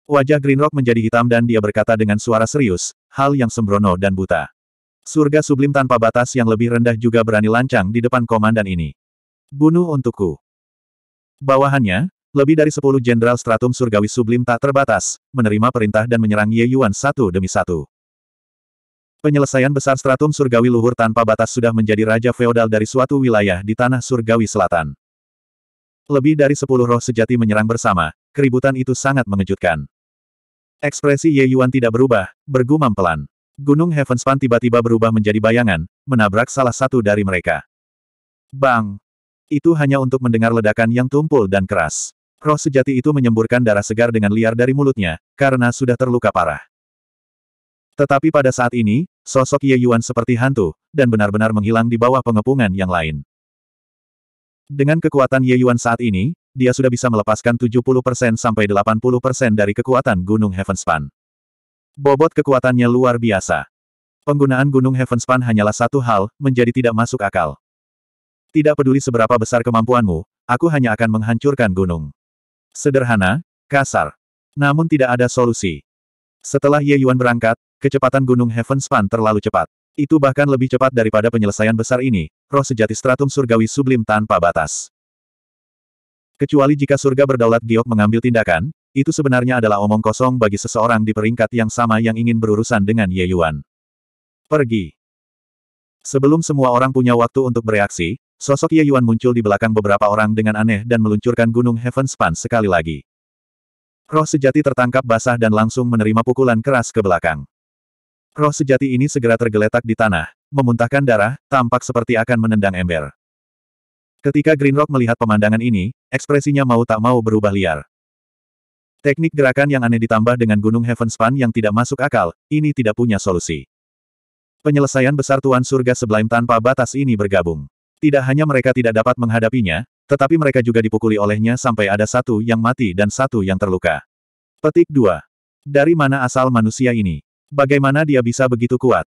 Wajah Greenrock menjadi hitam dan dia berkata dengan suara serius, hal yang sembrono dan buta. Surga sublim tanpa batas yang lebih rendah juga berani lancang di depan komandan ini. Bunuh untukku. Bawahannya, lebih dari sepuluh jenderal stratum surgawi sublim tak terbatas, menerima perintah dan menyerang Ye Yuan satu demi satu. Penyelesaian besar stratum surgawi luhur tanpa batas sudah menjadi raja feodal dari suatu wilayah di tanah surgawi selatan. Lebih dari sepuluh roh sejati menyerang bersama, keributan itu sangat mengejutkan. Ekspresi Ye Yuan tidak berubah, bergumam pelan. Gunung Heavenspan tiba-tiba berubah menjadi bayangan, menabrak salah satu dari mereka. Bang! Itu hanya untuk mendengar ledakan yang tumpul dan keras. Roh sejati itu menyemburkan darah segar dengan liar dari mulutnya, karena sudah terluka parah. Tetapi pada saat ini, sosok Ye Yuan seperti hantu, dan benar-benar menghilang di bawah pengepungan yang lain. Dengan kekuatan Ye Yuan saat ini, dia sudah bisa melepaskan 70% sampai 80% dari kekuatan Gunung Heavenspan. Bobot kekuatannya luar biasa. Penggunaan Gunung Heavenspan hanyalah satu hal, menjadi tidak masuk akal. Tidak peduli seberapa besar kemampuanmu, aku hanya akan menghancurkan gunung. Sederhana, kasar. Namun tidak ada solusi. Setelah Ye Yuan berangkat, kecepatan Gunung Heavenspan terlalu cepat. Itu bahkan lebih cepat daripada penyelesaian besar ini, roh sejati stratum surgawi sublim tanpa batas. Kecuali jika surga berdaulat giok mengambil tindakan, itu sebenarnya adalah omong kosong bagi seseorang di peringkat yang sama yang ingin berurusan dengan Ye Yuan. Pergi. Sebelum semua orang punya waktu untuk bereaksi, sosok Ye Yuan muncul di belakang beberapa orang dengan aneh dan meluncurkan gunung Heaven Span sekali lagi. Roh sejati tertangkap basah dan langsung menerima pukulan keras ke belakang. Roh sejati ini segera tergeletak di tanah, memuntahkan darah, tampak seperti akan menendang ember. Ketika Greenrock melihat pemandangan ini, ekspresinya mau tak mau berubah liar. Teknik gerakan yang aneh ditambah dengan gunung Heavenspan yang tidak masuk akal, ini tidak punya solusi. Penyelesaian besar Tuan Surga sebelum tanpa batas ini bergabung. Tidak hanya mereka tidak dapat menghadapinya, tetapi mereka juga dipukuli olehnya sampai ada satu yang mati dan satu yang terluka. Petik 2. Dari mana asal manusia ini? Bagaimana dia bisa begitu kuat?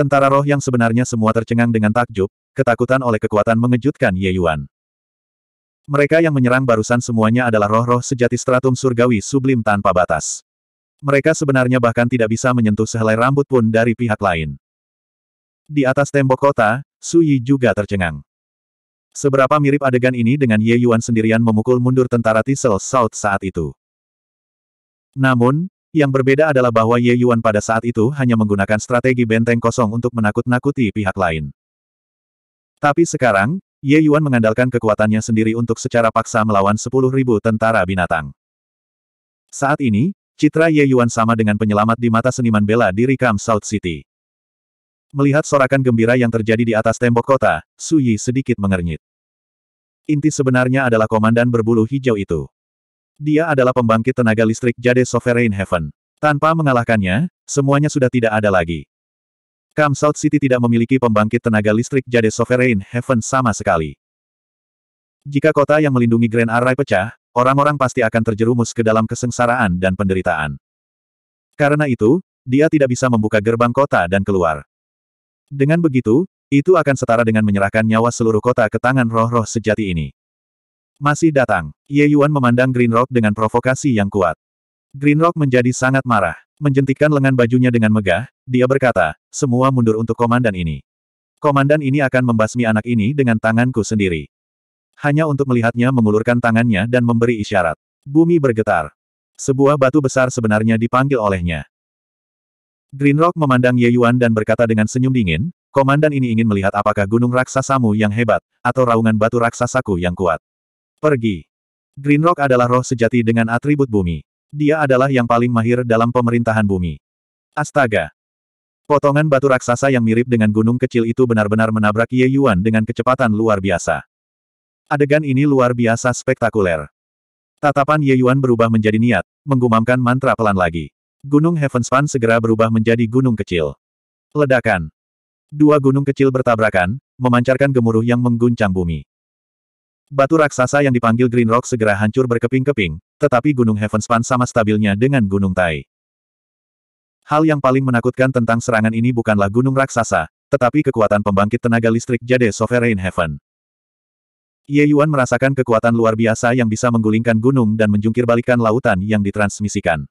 Tentara roh yang sebenarnya semua tercengang dengan takjub, ketakutan oleh kekuatan mengejutkan Ye Yuan. Mereka yang menyerang barusan semuanya adalah roh-roh sejati stratum surgawi sublim tanpa batas. Mereka sebenarnya bahkan tidak bisa menyentuh sehelai rambut pun dari pihak lain. Di atas tembok kota, Su Yi juga tercengang. Seberapa mirip adegan ini dengan Ye Yuan sendirian memukul mundur tentara Tisel South saat itu. Namun, yang berbeda adalah bahwa Ye Yuan pada saat itu hanya menggunakan strategi benteng kosong untuk menakut-nakuti pihak lain. Tapi sekarang, Ye Yuan mengandalkan kekuatannya sendiri untuk secara paksa melawan 10.000 tentara binatang. Saat ini, citra Ye Yuan sama dengan penyelamat di mata seniman bela diri Kam South City. Melihat sorakan gembira yang terjadi di atas tembok kota, Su Yi sedikit mengernyit. Inti sebenarnya adalah komandan berbulu hijau itu. Dia adalah pembangkit tenaga listrik Jade Sovereign Heaven. Tanpa mengalahkannya, semuanya sudah tidak ada lagi. Kam South City tidak memiliki pembangkit tenaga listrik Jade Sovereign Heaven sama sekali. Jika kota yang melindungi Grand Array pecah, orang-orang pasti akan terjerumus ke dalam kesengsaraan dan penderitaan. Karena itu, dia tidak bisa membuka gerbang kota dan keluar. Dengan begitu, itu akan setara dengan menyerahkan nyawa seluruh kota ke tangan roh-roh sejati ini. Masih datang. Ye Yuan memandang Green Rock dengan provokasi yang kuat. Green Rock menjadi sangat marah. Menjentikkan lengan bajunya dengan megah, dia berkata, semua mundur untuk komandan ini. Komandan ini akan membasmi anak ini dengan tanganku sendiri. Hanya untuk melihatnya mengulurkan tangannya dan memberi isyarat. Bumi bergetar. Sebuah batu besar sebenarnya dipanggil olehnya. Green Rock memandang Ye Yuan dan berkata dengan senyum dingin, komandan ini ingin melihat apakah gunung raksasamu yang hebat, atau raungan batu raksasaku yang kuat. Pergi. Greenrock adalah roh sejati dengan atribut bumi. Dia adalah yang paling mahir dalam pemerintahan bumi. Astaga. Potongan batu raksasa yang mirip dengan gunung kecil itu benar-benar menabrak Ye Yuan dengan kecepatan luar biasa. Adegan ini luar biasa spektakuler. Tatapan Ye Yuan berubah menjadi niat, menggumamkan mantra pelan lagi. Gunung Heavenspan segera berubah menjadi gunung kecil. Ledakan. Dua gunung kecil bertabrakan, memancarkan gemuruh yang mengguncang bumi. Batu raksasa yang dipanggil Green Rock segera hancur berkeping-keping, tetapi Gunung Heavenspan sama stabilnya dengan Gunung Tai. Hal yang paling menakutkan tentang serangan ini bukanlah gunung raksasa, tetapi kekuatan pembangkit tenaga listrik Jade Sovereign Heaven. Ye Yuan merasakan kekuatan luar biasa yang bisa menggulingkan gunung dan menjungkirbalikkan lautan yang ditransmisikan.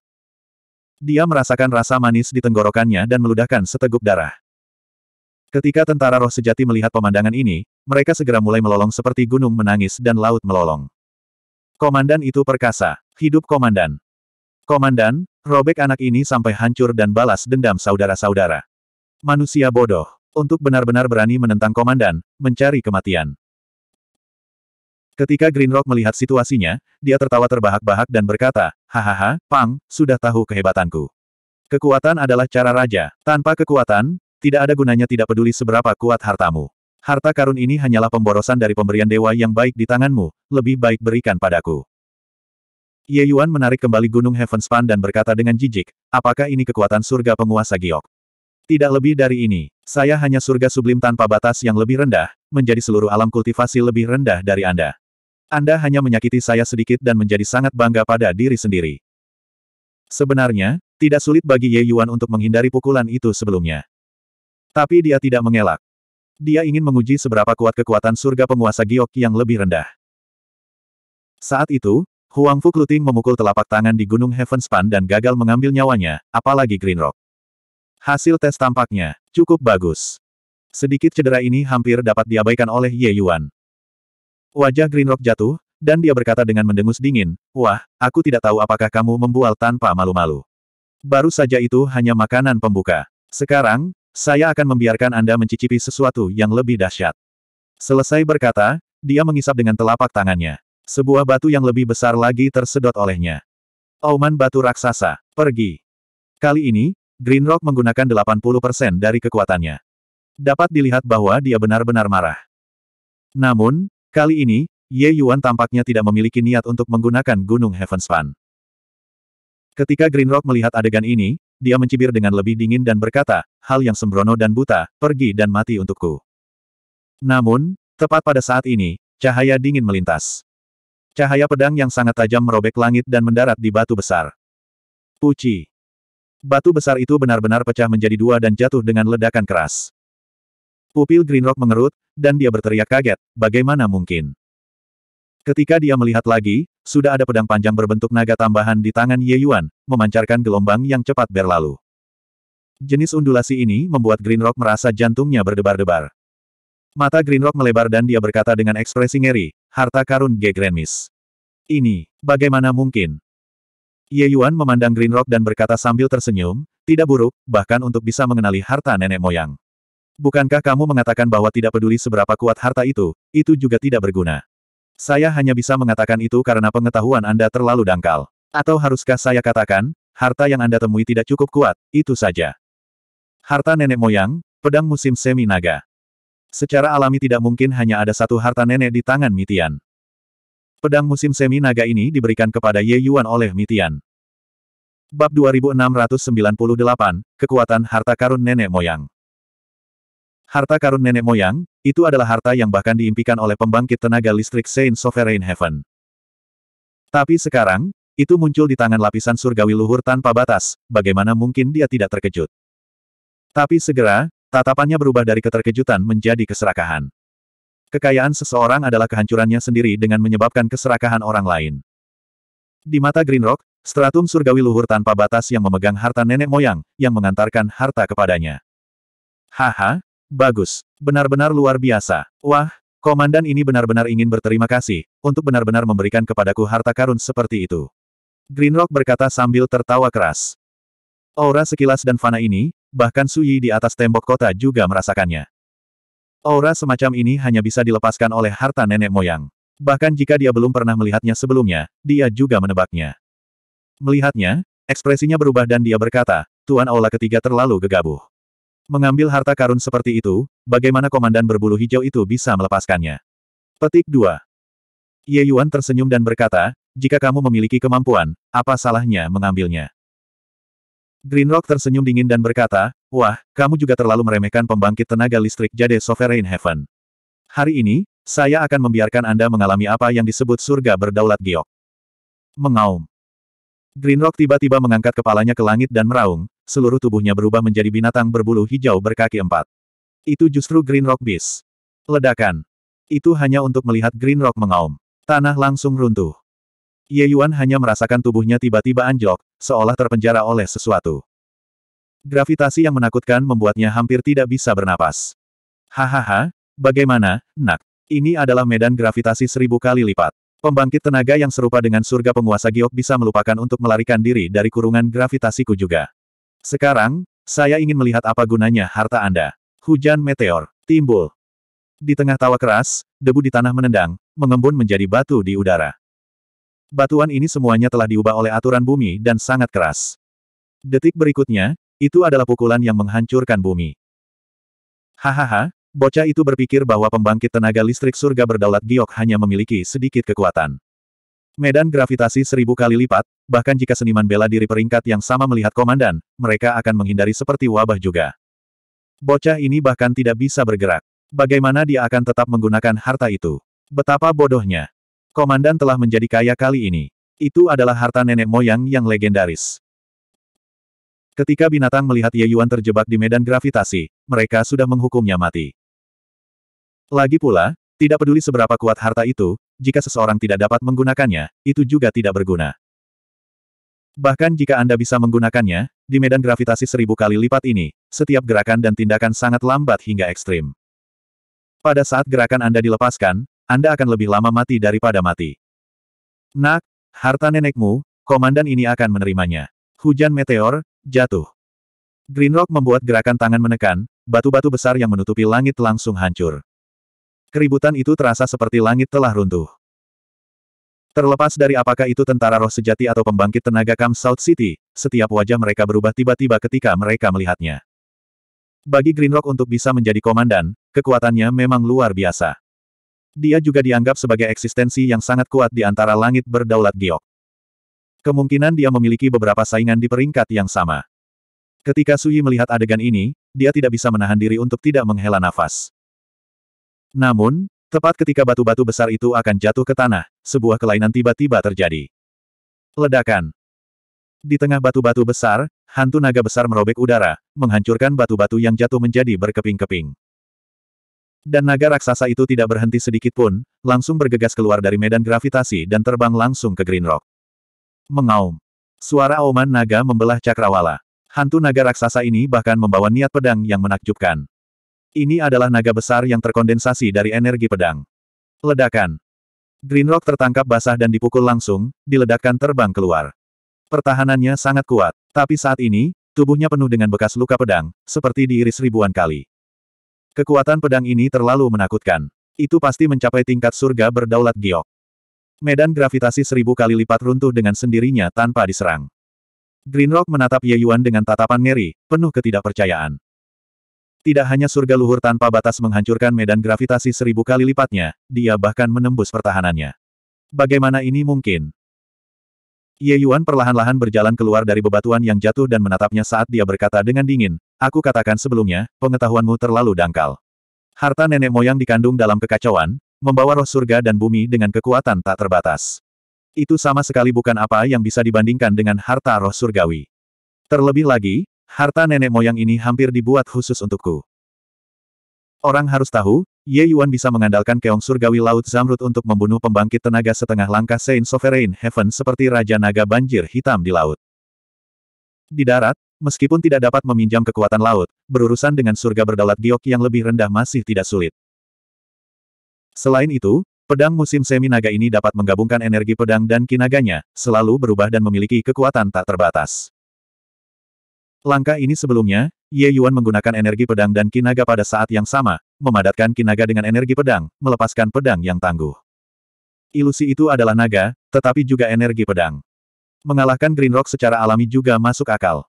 Dia merasakan rasa manis di tenggorokannya dan meludahkan seteguk darah. Ketika tentara roh sejati melihat pemandangan ini, mereka segera mulai melolong seperti gunung menangis dan laut melolong. Komandan itu perkasa. Hidup komandan. Komandan, robek anak ini sampai hancur dan balas dendam saudara-saudara. Manusia bodoh. Untuk benar-benar berani menentang komandan, mencari kematian. Ketika Greenrock melihat situasinya, dia tertawa terbahak-bahak dan berkata, Hahaha, Pang, sudah tahu kehebatanku. Kekuatan adalah cara raja. Tanpa kekuatan, tidak ada gunanya tidak peduli seberapa kuat hartamu. Harta karun ini hanyalah pemborosan dari pemberian dewa yang baik di tanganmu, lebih baik berikan padaku. Ye Yuan menarik kembali Gunung Heavenspan dan berkata dengan jijik, apakah ini kekuatan surga penguasa giok? Tidak lebih dari ini, saya hanya surga sublim tanpa batas yang lebih rendah, menjadi seluruh alam kultivasi lebih rendah dari Anda. Anda hanya menyakiti saya sedikit dan menjadi sangat bangga pada diri sendiri. Sebenarnya, tidak sulit bagi Ye Yuan untuk menghindari pukulan itu sebelumnya. Tapi dia tidak mengelak. Dia ingin menguji seberapa kuat kekuatan surga penguasa giok yang lebih rendah. Saat itu, Huang Fu Kluting memukul telapak tangan di Gunung Heavenspan dan gagal mengambil nyawanya, apalagi Green Rock. Hasil tes tampaknya cukup bagus. Sedikit cedera ini hampir dapat diabaikan oleh Ye Yuan. Wajah Green Rock jatuh, dan dia berkata dengan mendengus dingin, Wah, aku tidak tahu apakah kamu membual tanpa malu-malu. Baru saja itu hanya makanan pembuka. Sekarang, saya akan membiarkan Anda mencicipi sesuatu yang lebih dahsyat. Selesai berkata, dia mengisap dengan telapak tangannya. Sebuah batu yang lebih besar lagi tersedot olehnya. Auman batu raksasa, pergi. Kali ini, Green Rock menggunakan 80% dari kekuatannya. Dapat dilihat bahwa dia benar-benar marah. Namun, kali ini, Ye Yuan tampaknya tidak memiliki niat untuk menggunakan Gunung Heavenspan. Ketika Green Rock melihat adegan ini, dia mencibir dengan lebih dingin dan berkata, hal yang sembrono dan buta, pergi dan mati untukku. Namun, tepat pada saat ini, cahaya dingin melintas. Cahaya pedang yang sangat tajam merobek langit dan mendarat di batu besar. Puci. Batu besar itu benar-benar pecah menjadi dua dan jatuh dengan ledakan keras. Pupil Greenrock mengerut, dan dia berteriak kaget, bagaimana mungkin? Ketika dia melihat lagi, sudah ada pedang panjang berbentuk naga tambahan di tangan Ye Yuan, memancarkan gelombang yang cepat berlalu. Jenis undulasi ini membuat Green Rock merasa jantungnya berdebar-debar. Mata Green Rock melebar dan dia berkata dengan ekspresi ngeri, harta karun G. Grandmis. Ini, bagaimana mungkin? Ye Yuan memandang Green Rock dan berkata sambil tersenyum, tidak buruk, bahkan untuk bisa mengenali harta nenek moyang. Bukankah kamu mengatakan bahwa tidak peduli seberapa kuat harta itu, itu juga tidak berguna? Saya hanya bisa mengatakan itu karena pengetahuan Anda terlalu dangkal. Atau haruskah saya katakan, harta yang Anda temui tidak cukup kuat, itu saja. Harta nenek moyang, pedang musim semi naga. Secara alami tidak mungkin hanya ada satu harta nenek di tangan Mitian. Pedang musim semi naga ini diberikan kepada Ye Yuan oleh Mitian. Bab 2698, Kekuatan Harta Karun Nenek Moyang Harta karun nenek moyang, itu adalah harta yang bahkan diimpikan oleh pembangkit tenaga listrik Saint Sovereign Heaven. Tapi sekarang, itu muncul di tangan lapisan surgawi luhur tanpa batas, bagaimana mungkin dia tidak terkejut. Tapi segera, tatapannya berubah dari keterkejutan menjadi keserakahan. Kekayaan seseorang adalah kehancurannya sendiri dengan menyebabkan keserakahan orang lain. Di mata Greenrock, stratum surgawi luhur tanpa batas yang memegang harta nenek moyang, yang mengantarkan harta kepadanya. Haha, Bagus. Benar-benar luar biasa. Wah, komandan ini benar-benar ingin berterima kasih, untuk benar-benar memberikan kepadaku harta karun seperti itu. Greenrock berkata sambil tertawa keras. Aura sekilas dan fana ini, bahkan Suyi di atas tembok kota juga merasakannya. Aura semacam ini hanya bisa dilepaskan oleh harta nenek moyang. Bahkan jika dia belum pernah melihatnya sebelumnya, dia juga menebaknya. Melihatnya, ekspresinya berubah dan dia berkata, Tuan Aula ketiga terlalu gegabah. Mengambil harta karun seperti itu, bagaimana komandan berbulu hijau itu bisa melepaskannya? Petik 2. Ye Yuan tersenyum dan berkata, jika kamu memiliki kemampuan, apa salahnya mengambilnya? Greenrock tersenyum dingin dan berkata, wah, kamu juga terlalu meremehkan pembangkit tenaga listrik Jade Sovereign Heaven. Hari ini, saya akan membiarkan Anda mengalami apa yang disebut surga berdaulat giok. Mengaum. Greenrock tiba-tiba mengangkat kepalanya ke langit dan meraung, seluruh tubuhnya berubah menjadi binatang berbulu hijau berkaki empat. Itu justru Green Rock Beast. Ledakan. Itu hanya untuk melihat Green Rock mengaum. Tanah langsung runtuh. Ye Yuan hanya merasakan tubuhnya tiba-tiba anjlok, seolah terpenjara oleh sesuatu. Gravitasi yang menakutkan membuatnya hampir tidak bisa bernapas. Hahaha, bagaimana, nak? Ini adalah medan gravitasi seribu kali lipat. Pembangkit tenaga yang serupa dengan surga penguasa giok bisa melupakan untuk melarikan diri dari kurungan gravitasiku juga. Sekarang, saya ingin melihat apa gunanya harta Anda. Hujan meteor, timbul. Di tengah tawa keras, debu di tanah menendang, mengembun menjadi batu di udara. Batuan ini semuanya telah diubah oleh aturan bumi dan sangat keras. Detik berikutnya, itu adalah pukulan yang menghancurkan bumi. Hahaha, bocah itu berpikir bahwa pembangkit tenaga listrik surga berdaulat giok hanya memiliki sedikit kekuatan. Medan gravitasi seribu kali lipat, bahkan jika seniman bela diri peringkat yang sama melihat komandan, mereka akan menghindari seperti wabah juga. Bocah ini bahkan tidak bisa bergerak. Bagaimana dia akan tetap menggunakan harta itu? Betapa bodohnya. Komandan telah menjadi kaya kali ini. Itu adalah harta nenek moyang yang legendaris. Ketika binatang melihat Ye Yuan terjebak di medan gravitasi, mereka sudah menghukumnya mati. Lagi pula, tidak peduli seberapa kuat harta itu, jika seseorang tidak dapat menggunakannya, itu juga tidak berguna. Bahkan jika Anda bisa menggunakannya, di medan gravitasi seribu kali lipat ini, setiap gerakan dan tindakan sangat lambat hingga ekstrim. Pada saat gerakan Anda dilepaskan, Anda akan lebih lama mati daripada mati. Nak, harta nenekmu, komandan ini akan menerimanya. Hujan meteor, jatuh. Greenrock membuat gerakan tangan menekan, batu-batu besar yang menutupi langit langsung hancur. Keributan itu terasa seperti langit telah runtuh. Terlepas dari apakah itu tentara roh sejati atau pembangkit tenaga Kam South City, setiap wajah mereka berubah tiba-tiba ketika mereka melihatnya. Bagi Greenrock untuk bisa menjadi komandan, kekuatannya memang luar biasa. Dia juga dianggap sebagai eksistensi yang sangat kuat di antara langit berdaulat giok. Kemungkinan dia memiliki beberapa saingan di peringkat yang sama. Ketika Suyi melihat adegan ini, dia tidak bisa menahan diri untuk tidak menghela nafas. Namun, tepat ketika batu-batu besar itu akan jatuh ke tanah, sebuah kelainan tiba-tiba terjadi. Ledakan. Di tengah batu-batu besar, hantu naga besar merobek udara, menghancurkan batu-batu yang jatuh menjadi berkeping-keping. Dan naga raksasa itu tidak berhenti sedikit pun, langsung bergegas keluar dari medan gravitasi dan terbang langsung ke Green Rock. Mengaum. Suara auman naga membelah cakrawala. Hantu naga raksasa ini bahkan membawa niat pedang yang menakjubkan. Ini adalah naga besar yang terkondensasi dari energi pedang. Ledakan. Greenrock tertangkap basah dan dipukul langsung, diledakkan terbang keluar. Pertahanannya sangat kuat, tapi saat ini, tubuhnya penuh dengan bekas luka pedang, seperti diiris ribuan kali. Kekuatan pedang ini terlalu menakutkan. Itu pasti mencapai tingkat surga berdaulat giok. Medan gravitasi seribu kali lipat runtuh dengan sendirinya tanpa diserang. Greenrock menatap Ye Yuan dengan tatapan ngeri, penuh ketidakpercayaan. Tidak hanya surga luhur tanpa batas menghancurkan medan gravitasi seribu kali lipatnya, dia bahkan menembus pertahanannya. Bagaimana ini mungkin? Ye Yuan perlahan-lahan berjalan keluar dari bebatuan yang jatuh dan menatapnya saat dia berkata dengan dingin, Aku katakan sebelumnya, pengetahuanmu terlalu dangkal. Harta nenek moyang dikandung dalam kekacauan, membawa roh surga dan bumi dengan kekuatan tak terbatas. Itu sama sekali bukan apa yang bisa dibandingkan dengan harta roh surgawi. Terlebih lagi, Harta nenek moyang ini hampir dibuat khusus untukku. Orang harus tahu, Ye Yuan bisa mengandalkan keong surgawi Laut Zamrud untuk membunuh pembangkit tenaga setengah langkah Saint Sovereign Heaven seperti Raja Naga Banjir Hitam di laut. Di darat, meskipun tidak dapat meminjam kekuatan laut, berurusan dengan surga berdaulat giok yang lebih rendah masih tidak sulit. Selain itu, pedang musim semi naga ini dapat menggabungkan energi pedang dan kinaganya, selalu berubah dan memiliki kekuatan tak terbatas. Langkah ini sebelumnya, Ye Yuan menggunakan energi pedang dan kinaga pada saat yang sama, memadatkan kinaga dengan energi pedang, melepaskan pedang yang tangguh. Ilusi itu adalah naga, tetapi juga energi pedang. Mengalahkan Green Rock secara alami juga masuk akal.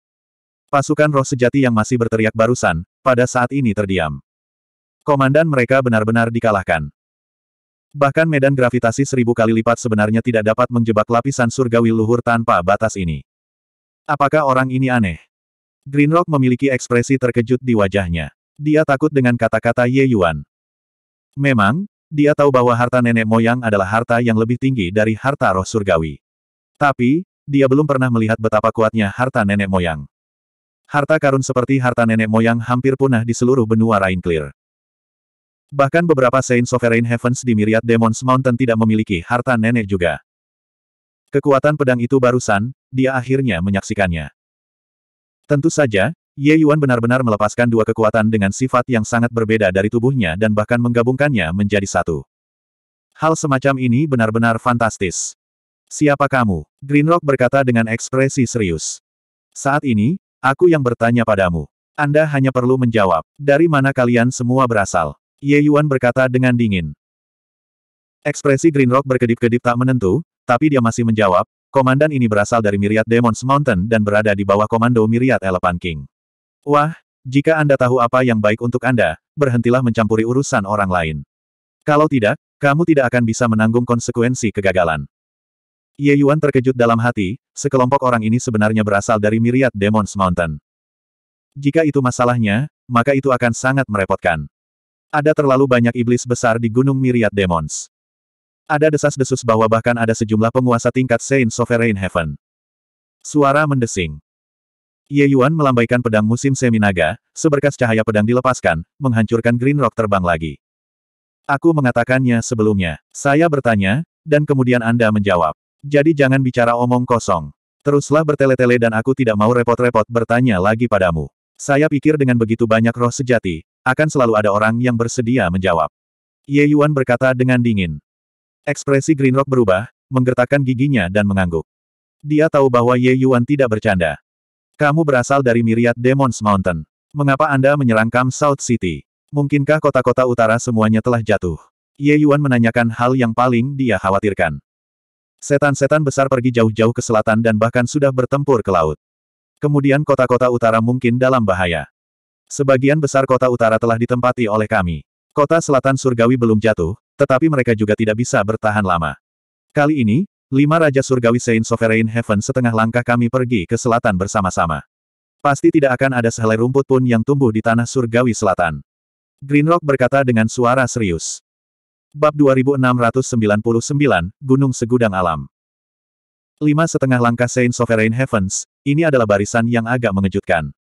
Pasukan roh sejati yang masih berteriak barusan, pada saat ini terdiam. Komandan mereka benar-benar dikalahkan. Bahkan medan gravitasi seribu kali lipat sebenarnya tidak dapat menjebak lapisan surgawi luhur tanpa batas ini. Apakah orang ini aneh? Greenrock memiliki ekspresi terkejut di wajahnya. Dia takut dengan kata-kata Ye Yuan. Memang, dia tahu bahwa harta nenek moyang adalah harta yang lebih tinggi dari harta roh surgawi. Tapi, dia belum pernah melihat betapa kuatnya harta nenek moyang. Harta karun seperti harta nenek moyang hampir punah di seluruh benua Rainclear. Bahkan beberapa Saint Sovereign Heavens di Myriad Demons Mountain tidak memiliki harta nenek juga. Kekuatan pedang itu barusan, dia akhirnya menyaksikannya. Tentu saja, Ye Yuan benar-benar melepaskan dua kekuatan dengan sifat yang sangat berbeda dari tubuhnya dan bahkan menggabungkannya menjadi satu. Hal semacam ini benar-benar fantastis. Siapa kamu? Greenrock berkata dengan ekspresi serius. Saat ini, aku yang bertanya padamu. Anda hanya perlu menjawab, dari mana kalian semua berasal? Ye Yuan berkata dengan dingin. Ekspresi Greenrock berkedip-kedip tak menentu, tapi dia masih menjawab, Komandan ini berasal dari Myriad Demons Mountain dan berada di bawah komando Myriad Elephant King. Wah, jika Anda tahu apa yang baik untuk Anda, berhentilah mencampuri urusan orang lain. Kalau tidak, kamu tidak akan bisa menanggung konsekuensi kegagalan. Ye Yuan terkejut dalam hati, sekelompok orang ini sebenarnya berasal dari Myriad Demons Mountain. Jika itu masalahnya, maka itu akan sangat merepotkan. Ada terlalu banyak iblis besar di Gunung Myriad Demons. Ada desas-desus bahwa bahkan ada sejumlah penguasa tingkat Saint Sovereign Heaven. Suara mendesing. Ye Yuan melambaikan pedang musim Seminaga, seberkas cahaya pedang dilepaskan, menghancurkan Green Rock terbang lagi. Aku mengatakannya sebelumnya. Saya bertanya, dan kemudian Anda menjawab. Jadi jangan bicara omong kosong. Teruslah bertele-tele dan aku tidak mau repot-repot bertanya lagi padamu. Saya pikir dengan begitu banyak roh sejati, akan selalu ada orang yang bersedia menjawab. Ye Yuan berkata dengan dingin. Ekspresi Greenrock berubah, menggertakkan giginya dan mengangguk. Dia tahu bahwa Ye Yuan tidak bercanda. Kamu berasal dari Myriad Demons Mountain. Mengapa Anda menyerang Kam South City? Mungkinkah kota-kota utara semuanya telah jatuh? Ye Yuan menanyakan hal yang paling dia khawatirkan. Setan-setan besar pergi jauh-jauh ke selatan dan bahkan sudah bertempur ke laut. Kemudian kota-kota utara mungkin dalam bahaya. Sebagian besar kota utara telah ditempati oleh kami. Kota selatan surgawi belum jatuh, tetapi mereka juga tidak bisa bertahan lama. Kali ini, lima Raja Surgawi Saint Sovereign Heaven setengah langkah kami pergi ke selatan bersama-sama. Pasti tidak akan ada sehelai rumput pun yang tumbuh di tanah surgawi selatan. Greenrock berkata dengan suara serius. Bab 2699, Gunung Segudang Alam. Lima setengah langkah Saint Sovereign Heavens, ini adalah barisan yang agak mengejutkan.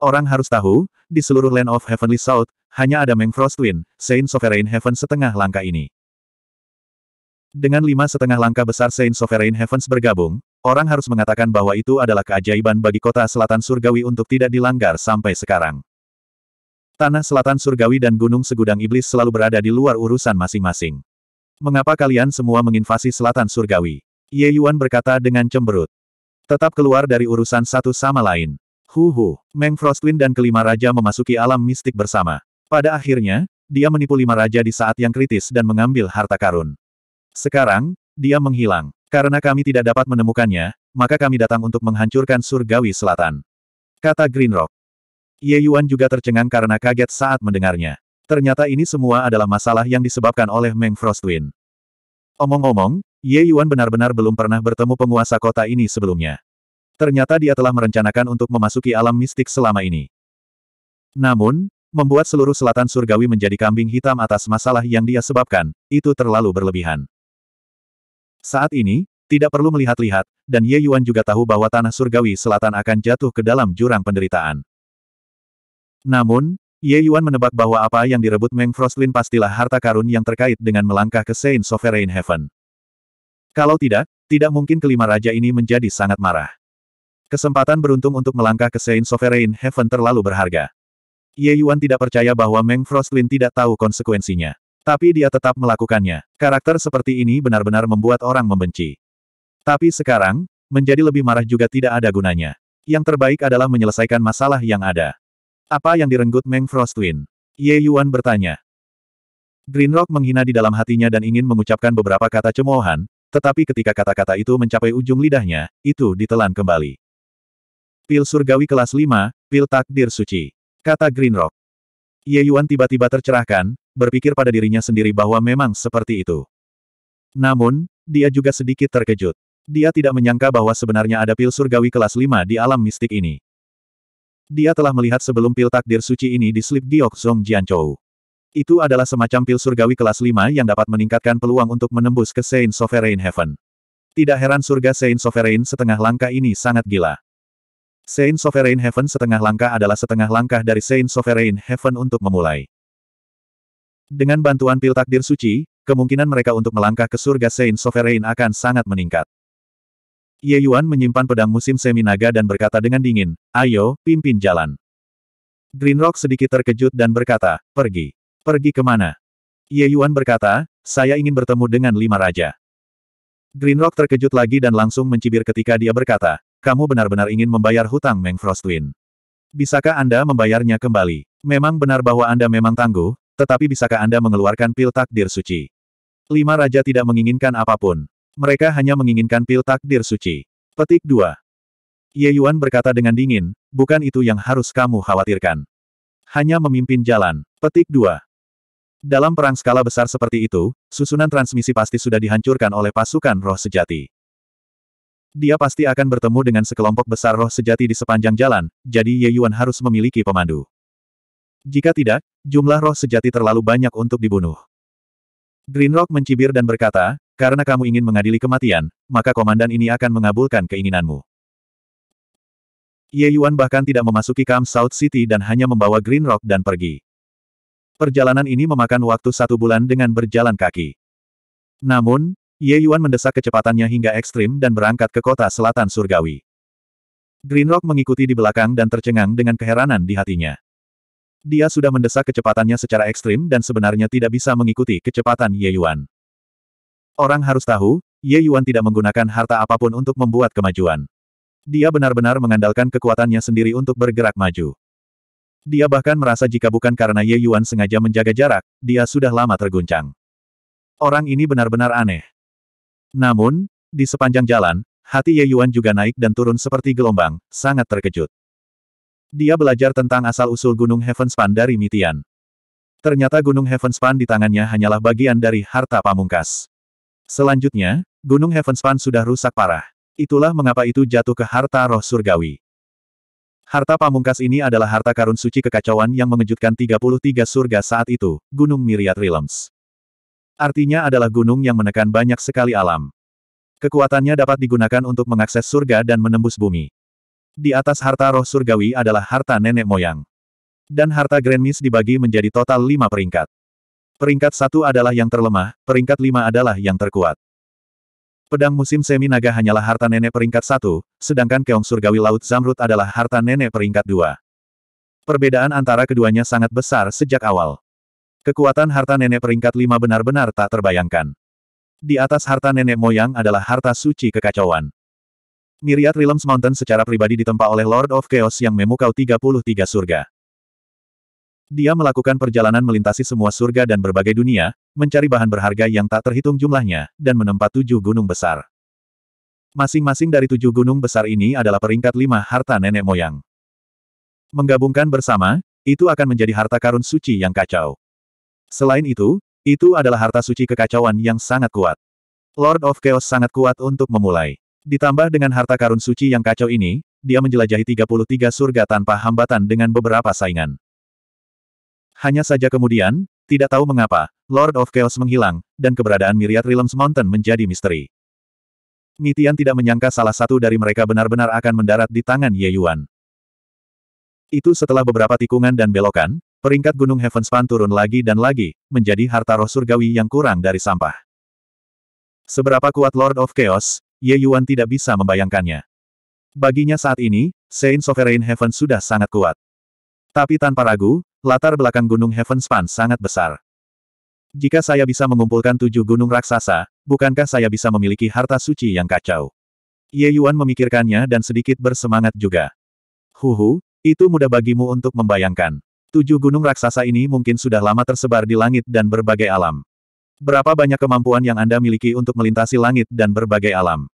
Orang harus tahu, di seluruh Land of Heavenly South, hanya ada Meng Frostwind, Saint Sovereign Heaven setengah langkah ini. Dengan lima setengah langkah besar Saint Sovereign Heavens bergabung, orang harus mengatakan bahwa itu adalah keajaiban bagi kota selatan surgawi untuk tidak dilanggar sampai sekarang. Tanah selatan surgawi dan gunung segudang iblis selalu berada di luar urusan masing-masing. Mengapa kalian semua menginvasi selatan surgawi? Ye Yuan berkata dengan cemberut. Tetap keluar dari urusan satu sama lain. Huhu, Meng Frostwind dan kelima raja memasuki alam mistik bersama. Pada akhirnya, dia menipu lima raja di saat yang kritis dan mengambil harta karun. Sekarang, dia menghilang. Karena kami tidak dapat menemukannya, maka kami datang untuk menghancurkan surgawi selatan. Kata Greenrock. Ye Yuan juga tercengang karena kaget saat mendengarnya. Ternyata ini semua adalah masalah yang disebabkan oleh Meng Frostwin. Omong-omong, Ye Yuan benar-benar belum pernah bertemu penguasa kota ini sebelumnya. Ternyata dia telah merencanakan untuk memasuki alam mistik selama ini. Namun, Membuat seluruh selatan surgawi menjadi kambing hitam atas masalah yang dia sebabkan, itu terlalu berlebihan. Saat ini, tidak perlu melihat-lihat, dan Ye Yuan juga tahu bahwa tanah surgawi selatan akan jatuh ke dalam jurang penderitaan. Namun, Ye Yuan menebak bahwa apa yang direbut Meng Frostlin pastilah harta karun yang terkait dengan melangkah ke Saint Sovereign Heaven. Kalau tidak, tidak mungkin kelima raja ini menjadi sangat marah. Kesempatan beruntung untuk melangkah ke Saint Sovereign Heaven terlalu berharga. Ye Yuan tidak percaya bahwa Meng Frostlin tidak tahu konsekuensinya. Tapi dia tetap melakukannya. Karakter seperti ini benar-benar membuat orang membenci. Tapi sekarang, menjadi lebih marah juga tidak ada gunanya. Yang terbaik adalah menyelesaikan masalah yang ada. Apa yang direnggut Meng Frostwin? Ye Yuan bertanya. Rock menghina di dalam hatinya dan ingin mengucapkan beberapa kata cemoohan, tetapi ketika kata-kata itu mencapai ujung lidahnya, itu ditelan kembali. Pil surgawi kelas 5, pil takdir suci. Kata Greenrock. Ye Yuan tiba-tiba tercerahkan, berpikir pada dirinya sendiri bahwa memang seperti itu. Namun, dia juga sedikit terkejut. Dia tidak menyangka bahwa sebenarnya ada pil surgawi kelas 5 di alam mistik ini. Dia telah melihat sebelum pil takdir suci ini di slip Giok Zong Jianchou. Itu adalah semacam pil surgawi kelas 5 yang dapat meningkatkan peluang untuk menembus ke Saint Sovereign Heaven. Tidak heran surga Saint Sovereign setengah langkah ini sangat gila. Saint Sovereign Heaven setengah langkah adalah setengah langkah dari Saint Sovereign Heaven untuk memulai. Dengan bantuan pil takdir suci, kemungkinan mereka untuk melangkah ke surga Saint Sovereign akan sangat meningkat. Ye Yuan menyimpan pedang musim semi naga dan berkata dengan dingin, ayo, pimpin jalan. Green Rock sedikit terkejut dan berkata, pergi. Pergi kemana? Ye Yuan berkata, saya ingin bertemu dengan lima raja. Green Rock terkejut lagi dan langsung mencibir ketika dia berkata, kamu benar-benar ingin membayar hutang Meng Frost Bisakah Anda membayarnya kembali? Memang benar bahwa Anda memang tangguh, tetapi bisakah Anda mengeluarkan pil takdir suci? Lima raja tidak menginginkan apapun. Mereka hanya menginginkan pil takdir suci. Petik 2. Ye Yuan berkata dengan dingin, bukan itu yang harus kamu khawatirkan. Hanya memimpin jalan. Petik 2. Dalam perang skala besar seperti itu, susunan transmisi pasti sudah dihancurkan oleh pasukan roh sejati. Dia pasti akan bertemu dengan sekelompok besar roh sejati di sepanjang jalan, jadi Ye Yuan harus memiliki pemandu. Jika tidak, jumlah roh sejati terlalu banyak untuk dibunuh. Green Rock mencibir dan berkata, karena kamu ingin mengadili kematian, maka komandan ini akan mengabulkan keinginanmu. Ye Yuan bahkan tidak memasuki Kam South City dan hanya membawa Green Rock dan pergi. Perjalanan ini memakan waktu satu bulan dengan berjalan kaki. Namun, Ye Yuan mendesak kecepatannya hingga ekstrim dan berangkat ke kota selatan surgawi. Greenrock mengikuti di belakang dan tercengang dengan keheranan di hatinya. Dia sudah mendesak kecepatannya secara ekstrim dan sebenarnya tidak bisa mengikuti kecepatan Ye Yuan. Orang harus tahu, Ye Yuan tidak menggunakan harta apapun untuk membuat kemajuan. Dia benar-benar mengandalkan kekuatannya sendiri untuk bergerak maju. Dia bahkan merasa jika bukan karena Ye Yuan sengaja menjaga jarak, dia sudah lama terguncang. Orang ini benar-benar aneh. Namun, di sepanjang jalan, hati Ye Yuan juga naik dan turun seperti gelombang, sangat terkejut. Dia belajar tentang asal-usul Gunung Heavenspan dari Mitian. Ternyata Gunung Heavenspan di tangannya hanyalah bagian dari harta pamungkas. Selanjutnya, Gunung Heavenspan sudah rusak parah. Itulah mengapa itu jatuh ke harta roh surgawi. Harta pamungkas ini adalah harta karun suci kekacauan yang mengejutkan 33 surga saat itu, Gunung Myriad Realms. Artinya adalah gunung yang menekan banyak sekali alam. Kekuatannya dapat digunakan untuk mengakses surga dan menembus bumi. Di atas harta roh surgawi adalah harta nenek moyang. Dan harta Grand Miss dibagi menjadi total lima peringkat. Peringkat satu adalah yang terlemah, peringkat lima adalah yang terkuat. Pedang musim semi naga hanyalah harta nenek peringkat satu, sedangkan keong surgawi laut zamrud adalah harta nenek peringkat dua. Perbedaan antara keduanya sangat besar sejak awal. Kekuatan harta nenek peringkat lima benar-benar tak terbayangkan. Di atas harta nenek moyang adalah harta suci kekacauan. Miriat Realms Mountain secara pribadi ditempa oleh Lord of Chaos yang memukau 33 surga. Dia melakukan perjalanan melintasi semua surga dan berbagai dunia, mencari bahan berharga yang tak terhitung jumlahnya, dan menempat tujuh gunung besar. Masing-masing dari tujuh gunung besar ini adalah peringkat lima harta nenek moyang. Menggabungkan bersama, itu akan menjadi harta karun suci yang kacau. Selain itu, itu adalah harta suci kekacauan yang sangat kuat. Lord of Chaos sangat kuat untuk memulai. Ditambah dengan harta karun suci yang kacau ini, dia menjelajahi 33 surga tanpa hambatan dengan beberapa saingan. Hanya saja kemudian, tidak tahu mengapa, Lord of Chaos menghilang, dan keberadaan Myriad Realms Mountain menjadi misteri. Mitian tidak menyangka salah satu dari mereka benar-benar akan mendarat di tangan Ye Yuan. Itu setelah beberapa tikungan dan belokan, Peringkat Gunung Heavenspan turun lagi dan lagi, menjadi harta roh surgawi yang kurang dari sampah. Seberapa kuat Lord of Chaos, Ye Yuan tidak bisa membayangkannya. Baginya saat ini, Saint Sovereign Heaven sudah sangat kuat. Tapi tanpa ragu, latar belakang Gunung Heavenspan sangat besar. Jika saya bisa mengumpulkan tujuh gunung raksasa, bukankah saya bisa memiliki harta suci yang kacau? Ye Yuan memikirkannya dan sedikit bersemangat juga. Huhu, itu mudah bagimu untuk membayangkan. Tujuh gunung raksasa ini mungkin sudah lama tersebar di langit dan berbagai alam. Berapa banyak kemampuan yang Anda miliki untuk melintasi langit dan berbagai alam?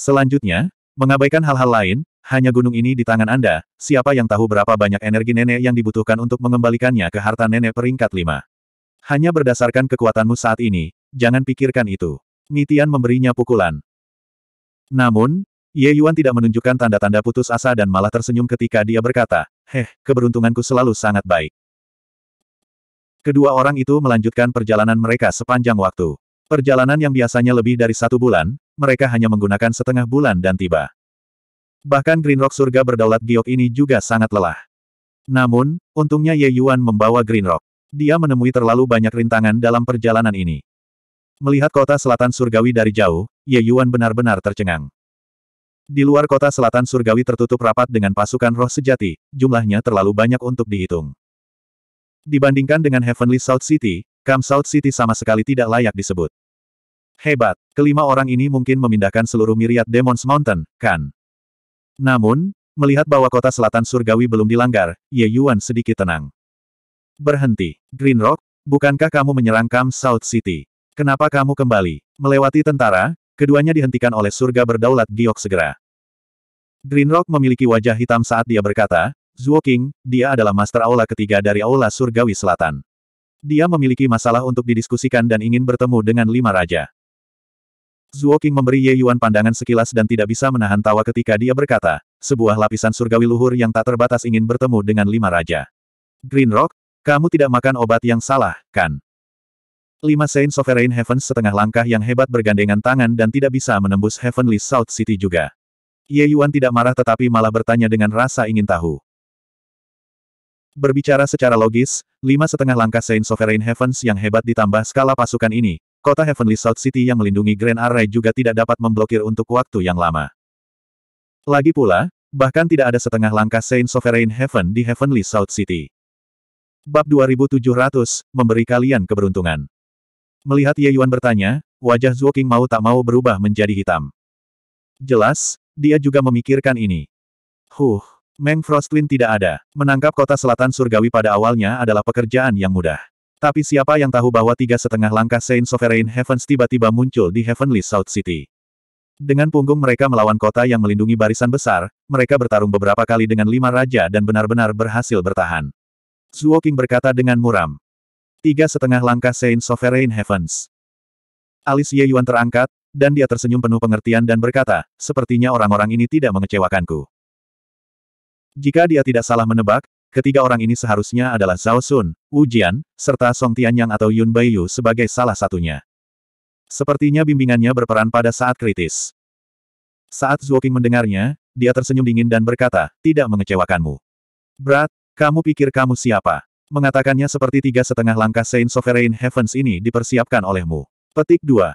Selanjutnya, mengabaikan hal-hal lain, hanya gunung ini di tangan Anda, siapa yang tahu berapa banyak energi nenek yang dibutuhkan untuk mengembalikannya ke harta nenek peringkat lima? Hanya berdasarkan kekuatanmu saat ini, jangan pikirkan itu. Mitian memberinya pukulan. Namun, Ye Yuan tidak menunjukkan tanda-tanda putus asa dan malah tersenyum ketika dia berkata, Heh, keberuntunganku selalu sangat baik. Kedua orang itu melanjutkan perjalanan mereka sepanjang waktu. Perjalanan yang biasanya lebih dari satu bulan, mereka hanya menggunakan setengah bulan dan tiba. Bahkan Green Rock surga berdaulat giok ini juga sangat lelah. Namun, untungnya Ye Yuan membawa Green Rock. Dia menemui terlalu banyak rintangan dalam perjalanan ini. Melihat kota selatan surgawi dari jauh, Ye Yuan benar-benar tercengang. Di luar kota selatan surgawi tertutup rapat dengan pasukan roh sejati, jumlahnya terlalu banyak untuk dihitung. Dibandingkan dengan Heavenly South City, Kam South City sama sekali tidak layak disebut. Hebat, kelima orang ini mungkin memindahkan seluruh miriat Demons Mountain, kan? Namun, melihat bahwa kota selatan surgawi belum dilanggar, Ye Yuan sedikit tenang. Berhenti, Green Rock, bukankah kamu menyerang Kam South City? Kenapa kamu kembali? Melewati tentara, Keduanya dihentikan oleh surga berdaulat giok segera. Greenrock memiliki wajah hitam saat dia berkata, Zuo King, dia adalah master aula ketiga dari aula surgawi selatan. Dia memiliki masalah untuk didiskusikan dan ingin bertemu dengan lima raja. Zuo King memberi Ye Yuan pandangan sekilas dan tidak bisa menahan tawa ketika dia berkata, sebuah lapisan surgawi luhur yang tak terbatas ingin bertemu dengan lima raja. Green Rock, kamu tidak makan obat yang salah, kan? Lima Saint Sovereign Heavens setengah langkah yang hebat bergandengan tangan dan tidak bisa menembus Heavenly South City juga. Ye Yuan tidak marah tetapi malah bertanya dengan rasa ingin tahu. Berbicara secara logis, lima setengah langkah Saint Sovereign Heavens yang hebat ditambah skala pasukan ini, kota Heavenly South City yang melindungi Grand Array juga tidak dapat memblokir untuk waktu yang lama. Lagi pula, bahkan tidak ada setengah langkah Saint Sovereign Heaven di Heavenly South City. Bab 2700, memberi kalian keberuntungan. Melihat Ye Yuan bertanya, wajah Zhuo King mau tak mau berubah menjadi hitam. Jelas, dia juga memikirkan ini. Huh, Meng Twin tidak ada. Menangkap kota selatan surgawi pada awalnya adalah pekerjaan yang mudah. Tapi siapa yang tahu bahwa tiga setengah langkah Saint Sovereign Heavens tiba-tiba muncul di Heavenly South City. Dengan punggung mereka melawan kota yang melindungi barisan besar, mereka bertarung beberapa kali dengan lima raja dan benar-benar berhasil bertahan. Zuo King berkata dengan muram. Tiga setengah langkah Saint Sovereign Heavens. Alis Ye Yuan terangkat, dan dia tersenyum penuh pengertian dan berkata, sepertinya orang-orang ini tidak mengecewakanku. Jika dia tidak salah menebak, ketiga orang ini seharusnya adalah Zhao Sun, Wu Jian, serta Song Tianyang atau Yun Baiyu sebagai salah satunya. Sepertinya bimbingannya berperan pada saat kritis. Saat Qing mendengarnya, dia tersenyum dingin dan berkata, tidak mengecewakanmu. Brat, kamu pikir kamu siapa? mengatakannya seperti tiga setengah langkah Saint Sovereign Heavens ini dipersiapkan olehmu. Petik 2.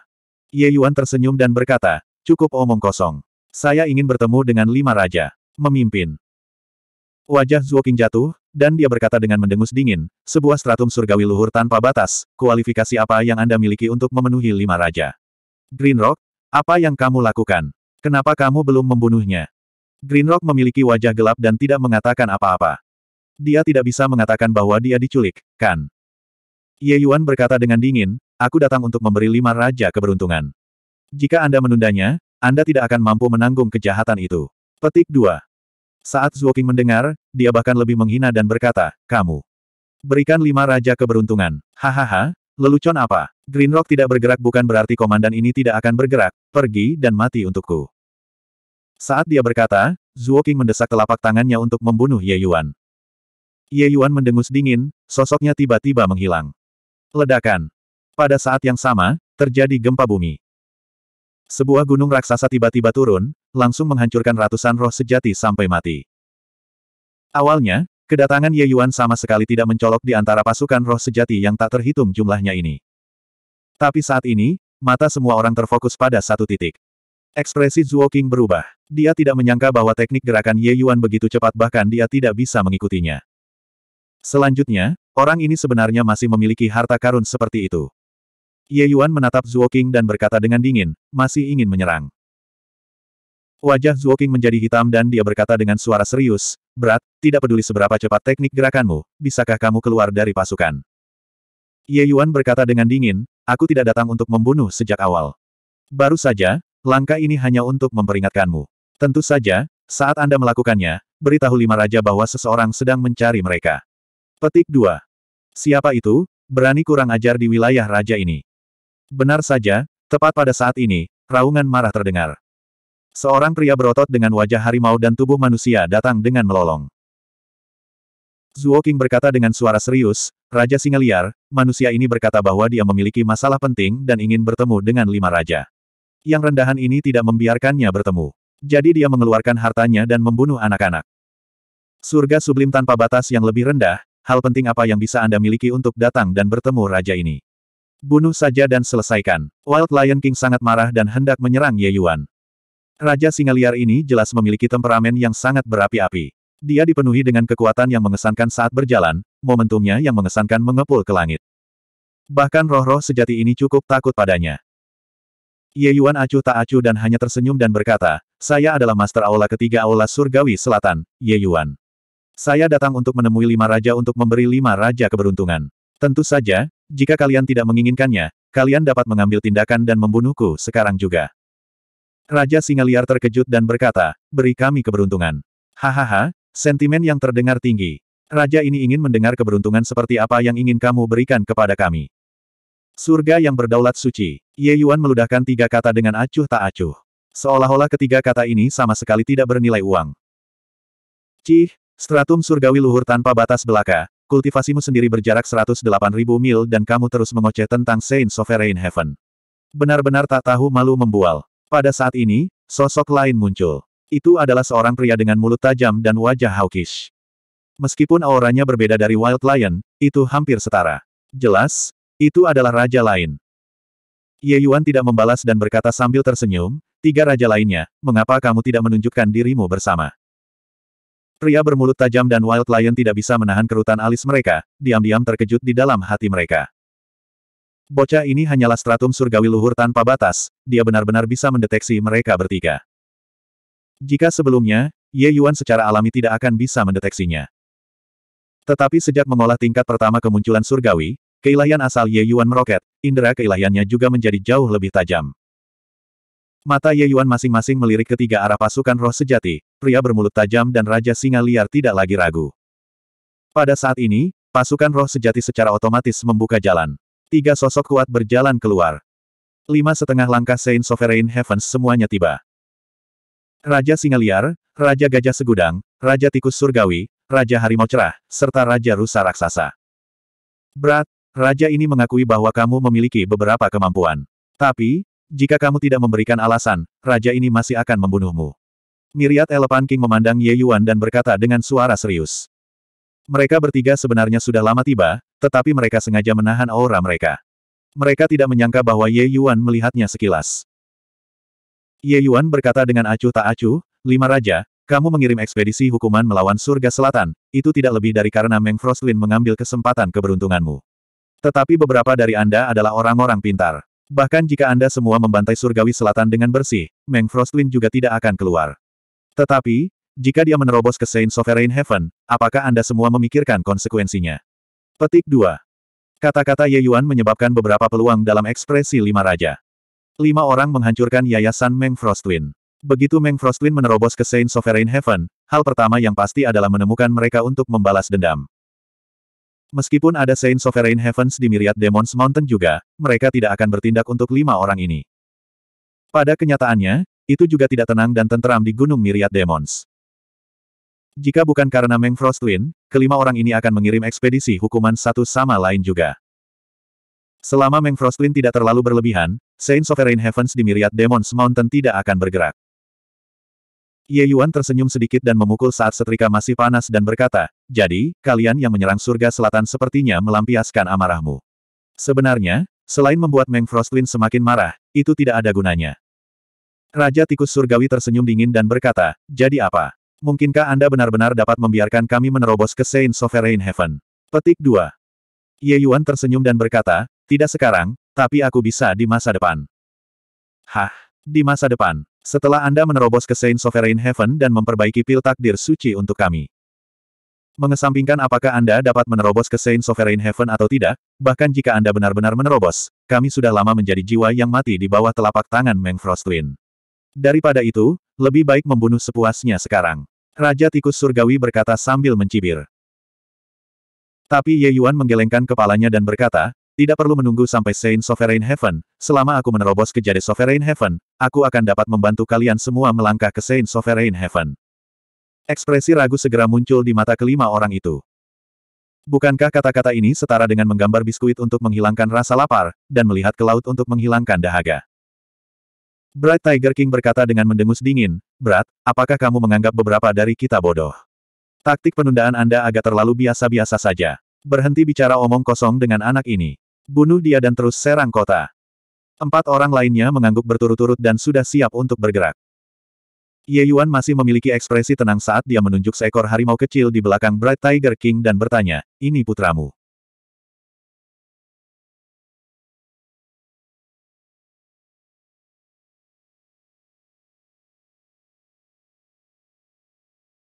Ye Yuan tersenyum dan berkata, cukup omong kosong. Saya ingin bertemu dengan lima raja. Memimpin. Wajah Zuoking jatuh, dan dia berkata dengan mendengus dingin, sebuah stratum surgawi luhur tanpa batas, kualifikasi apa yang Anda miliki untuk memenuhi lima raja? Green Rock, apa yang kamu lakukan? Kenapa kamu belum membunuhnya? Green Rock memiliki wajah gelap dan tidak mengatakan apa-apa. Dia tidak bisa mengatakan bahwa dia diculik, kan? Ye Yuan berkata dengan dingin, aku datang untuk memberi lima raja keberuntungan. Jika Anda menundanya, Anda tidak akan mampu menanggung kejahatan itu. Petik 2. Saat Zuoking mendengar, dia bahkan lebih menghina dan berkata, kamu. Berikan lima raja keberuntungan. Hahaha, lelucon apa? Green Rock tidak bergerak bukan berarti komandan ini tidak akan bergerak, pergi dan mati untukku. Saat dia berkata, Zuo King mendesak telapak tangannya untuk membunuh Ye Yuan. Ye Yuan mendengus dingin, sosoknya tiba-tiba menghilang. Ledakan. Pada saat yang sama, terjadi gempa bumi. Sebuah gunung raksasa tiba-tiba turun, langsung menghancurkan ratusan roh sejati sampai mati. Awalnya, kedatangan Ye Yuan sama sekali tidak mencolok di antara pasukan roh sejati yang tak terhitung jumlahnya ini. Tapi saat ini, mata semua orang terfokus pada satu titik. Ekspresi Zhuo King berubah. Dia tidak menyangka bahwa teknik gerakan Ye Yuan begitu cepat bahkan dia tidak bisa mengikutinya. Selanjutnya, orang ini sebenarnya masih memiliki harta karun seperti itu. Ye Yuan menatap Zuo King dan berkata dengan dingin, masih ingin menyerang. Wajah Zuo King menjadi hitam dan dia berkata dengan suara serius, Berat, tidak peduli seberapa cepat teknik gerakanmu, bisakah kamu keluar dari pasukan? Ye Yuan berkata dengan dingin, aku tidak datang untuk membunuh sejak awal. Baru saja, langkah ini hanya untuk memperingatkanmu. Tentu saja, saat Anda melakukannya, beritahu lima raja bahwa seseorang sedang mencari mereka. Petik 2. Siapa itu, berani kurang ajar di wilayah raja ini? Benar saja, tepat pada saat ini, raungan marah terdengar. Seorang pria berotot dengan wajah harimau dan tubuh manusia datang dengan melolong. Zuo King berkata dengan suara serius, Raja Singa Liar, manusia ini berkata bahwa dia memiliki masalah penting dan ingin bertemu dengan lima raja. Yang rendahan ini tidak membiarkannya bertemu. Jadi dia mengeluarkan hartanya dan membunuh anak-anak. Surga sublim tanpa batas yang lebih rendah, hal penting apa yang bisa Anda miliki untuk datang dan bertemu raja ini? Bunuh saja dan selesaikan. Wild Lion King sangat marah dan hendak menyerang Ye Yuan. Raja singa liar ini jelas memiliki temperamen yang sangat berapi-api. Dia dipenuhi dengan kekuatan yang mengesankan saat berjalan, momentumnya yang mengesankan mengepul ke langit. Bahkan roh-roh sejati ini cukup takut padanya. Ye Yuan acuh tak acuh dan hanya tersenyum dan berkata, saya adalah Master Aula ketiga Aula Surgawi Selatan, Ye Yuan. Saya datang untuk menemui lima raja untuk memberi lima raja keberuntungan. Tentu saja, jika kalian tidak menginginkannya, kalian dapat mengambil tindakan dan membunuhku sekarang juga. Raja singa liar terkejut dan berkata, beri kami keberuntungan. Hahaha, sentimen yang terdengar tinggi. Raja ini ingin mendengar keberuntungan seperti apa yang ingin kamu berikan kepada kami. Surga yang berdaulat suci. Ye Yuan meludahkan tiga kata dengan acuh tak acuh. Seolah-olah ketiga kata ini sama sekali tidak bernilai uang. Cih, Stratum surgawi luhur tanpa batas belaka, kultivasimu sendiri berjarak 108.000 mil dan kamu terus mengoceh tentang Saint Sovereign Heaven. Benar-benar tak tahu malu membual. Pada saat ini, sosok lain muncul. Itu adalah seorang pria dengan mulut tajam dan wajah hawkish. Meskipun auranya berbeda dari Wild Lion, itu hampir setara. Jelas, itu adalah raja lain. Ye Yuan tidak membalas dan berkata sambil tersenyum, tiga raja lainnya, mengapa kamu tidak menunjukkan dirimu bersama? Pria bermulut tajam dan Wild Lion tidak bisa menahan kerutan alis mereka, diam-diam terkejut di dalam hati mereka. Bocah ini hanyalah stratum surgawi luhur tanpa batas, dia benar-benar bisa mendeteksi mereka bertiga. Jika sebelumnya, Ye Yuan secara alami tidak akan bisa mendeteksinya. Tetapi sejak mengolah tingkat pertama kemunculan surgawi, keilahian asal Ye Yuan meroket, indera keilahiannya juga menjadi jauh lebih tajam. Mata Ye Yuan masing-masing melirik ketiga arah pasukan roh sejati, pria bermulut tajam dan raja singa liar tidak lagi ragu. Pada saat ini, pasukan roh sejati secara otomatis membuka jalan. Tiga sosok kuat berjalan keluar. Lima setengah langkah Saint Sovereign Heavens semuanya tiba. Raja Singa Liar, Raja Gajah Segudang, Raja Tikus Surgawi, Raja Harimau Cerah, serta Raja Rusa Raksasa. Berat, Raja ini mengakui bahwa kamu memiliki beberapa kemampuan. Tapi, jika kamu tidak memberikan alasan, raja ini masih akan membunuhmu. Miriat Elepan King memandang Ye Yuan dan berkata dengan suara serius. Mereka bertiga sebenarnya sudah lama tiba, tetapi mereka sengaja menahan aura mereka. Mereka tidak menyangka bahwa Ye Yuan melihatnya sekilas. Ye Yuan berkata dengan acuh tak acuh, Lima Raja, kamu mengirim ekspedisi hukuman melawan surga selatan, itu tidak lebih dari karena Meng Frostlin mengambil kesempatan keberuntunganmu. Tetapi beberapa dari Anda adalah orang-orang pintar. Bahkan jika Anda semua membantai surgawi selatan dengan bersih, Meng Frostlin juga tidak akan keluar. Tetapi, jika dia menerobos ke Saint Sovereign Heaven, apakah Anda semua memikirkan konsekuensinya? Petik 2. Kata-kata Ye Yuan menyebabkan beberapa peluang dalam ekspresi lima raja. Lima orang menghancurkan yayasan Meng Frostlin. Begitu Meng Frostlin menerobos ke Saint Sovereign Heaven, hal pertama yang pasti adalah menemukan mereka untuk membalas dendam. Meskipun ada Saint Sovereign Heavens di Myriad Demons Mountain juga, mereka tidak akan bertindak untuk lima orang ini. Pada kenyataannya, itu juga tidak tenang dan tenteram di Gunung Myriad Demons. Jika bukan karena Meng Frostwind, kelima orang ini akan mengirim ekspedisi hukuman satu sama lain juga. Selama Meng Frostwind tidak terlalu berlebihan, Saint Sovereign Heavens di Myriad Demons Mountain tidak akan bergerak. Ye Yuan tersenyum sedikit dan memukul saat setrika masih panas dan berkata, Jadi, kalian yang menyerang surga selatan sepertinya melampiaskan amarahmu. Sebenarnya, selain membuat Meng Frostlin semakin marah, itu tidak ada gunanya. Raja tikus surgawi tersenyum dingin dan berkata, Jadi apa? Mungkinkah Anda benar-benar dapat membiarkan kami menerobos ke Saint Sovereign Heaven? Petik 2. Ye Yuan tersenyum dan berkata, Tidak sekarang, tapi aku bisa di masa depan. Hah? Di masa depan, setelah Anda menerobos ke Saint Sovereign Heaven dan memperbaiki pil takdir suci untuk kami. Mengesampingkan apakah Anda dapat menerobos ke Saint Sovereign Heaven atau tidak, bahkan jika Anda benar-benar menerobos, kami sudah lama menjadi jiwa yang mati di bawah telapak tangan Meng Frost Daripada itu, lebih baik membunuh sepuasnya sekarang. Raja Tikus Surgawi berkata sambil mencibir. Tapi Ye Yuan menggelengkan kepalanya dan berkata, tidak perlu menunggu sampai Saint Sovereign Heaven, selama aku menerobos ke Jade Sovereign Heaven, aku akan dapat membantu kalian semua melangkah ke Saint Sovereign Heaven. Ekspresi ragu segera muncul di mata kelima orang itu. Bukankah kata-kata ini setara dengan menggambar biskuit untuk menghilangkan rasa lapar, dan melihat ke laut untuk menghilangkan dahaga? Bright Tiger King berkata dengan mendengus dingin, Brad, apakah kamu menganggap beberapa dari kita bodoh? Taktik penundaan Anda agak terlalu biasa-biasa saja. Berhenti bicara omong kosong dengan anak ini. Bunuh dia dan terus serang kota. Empat orang lainnya mengangguk berturut-turut dan sudah siap untuk bergerak. Ye Yuan masih memiliki ekspresi tenang saat dia menunjuk seekor harimau kecil di belakang Bright Tiger King dan bertanya, ini putramu.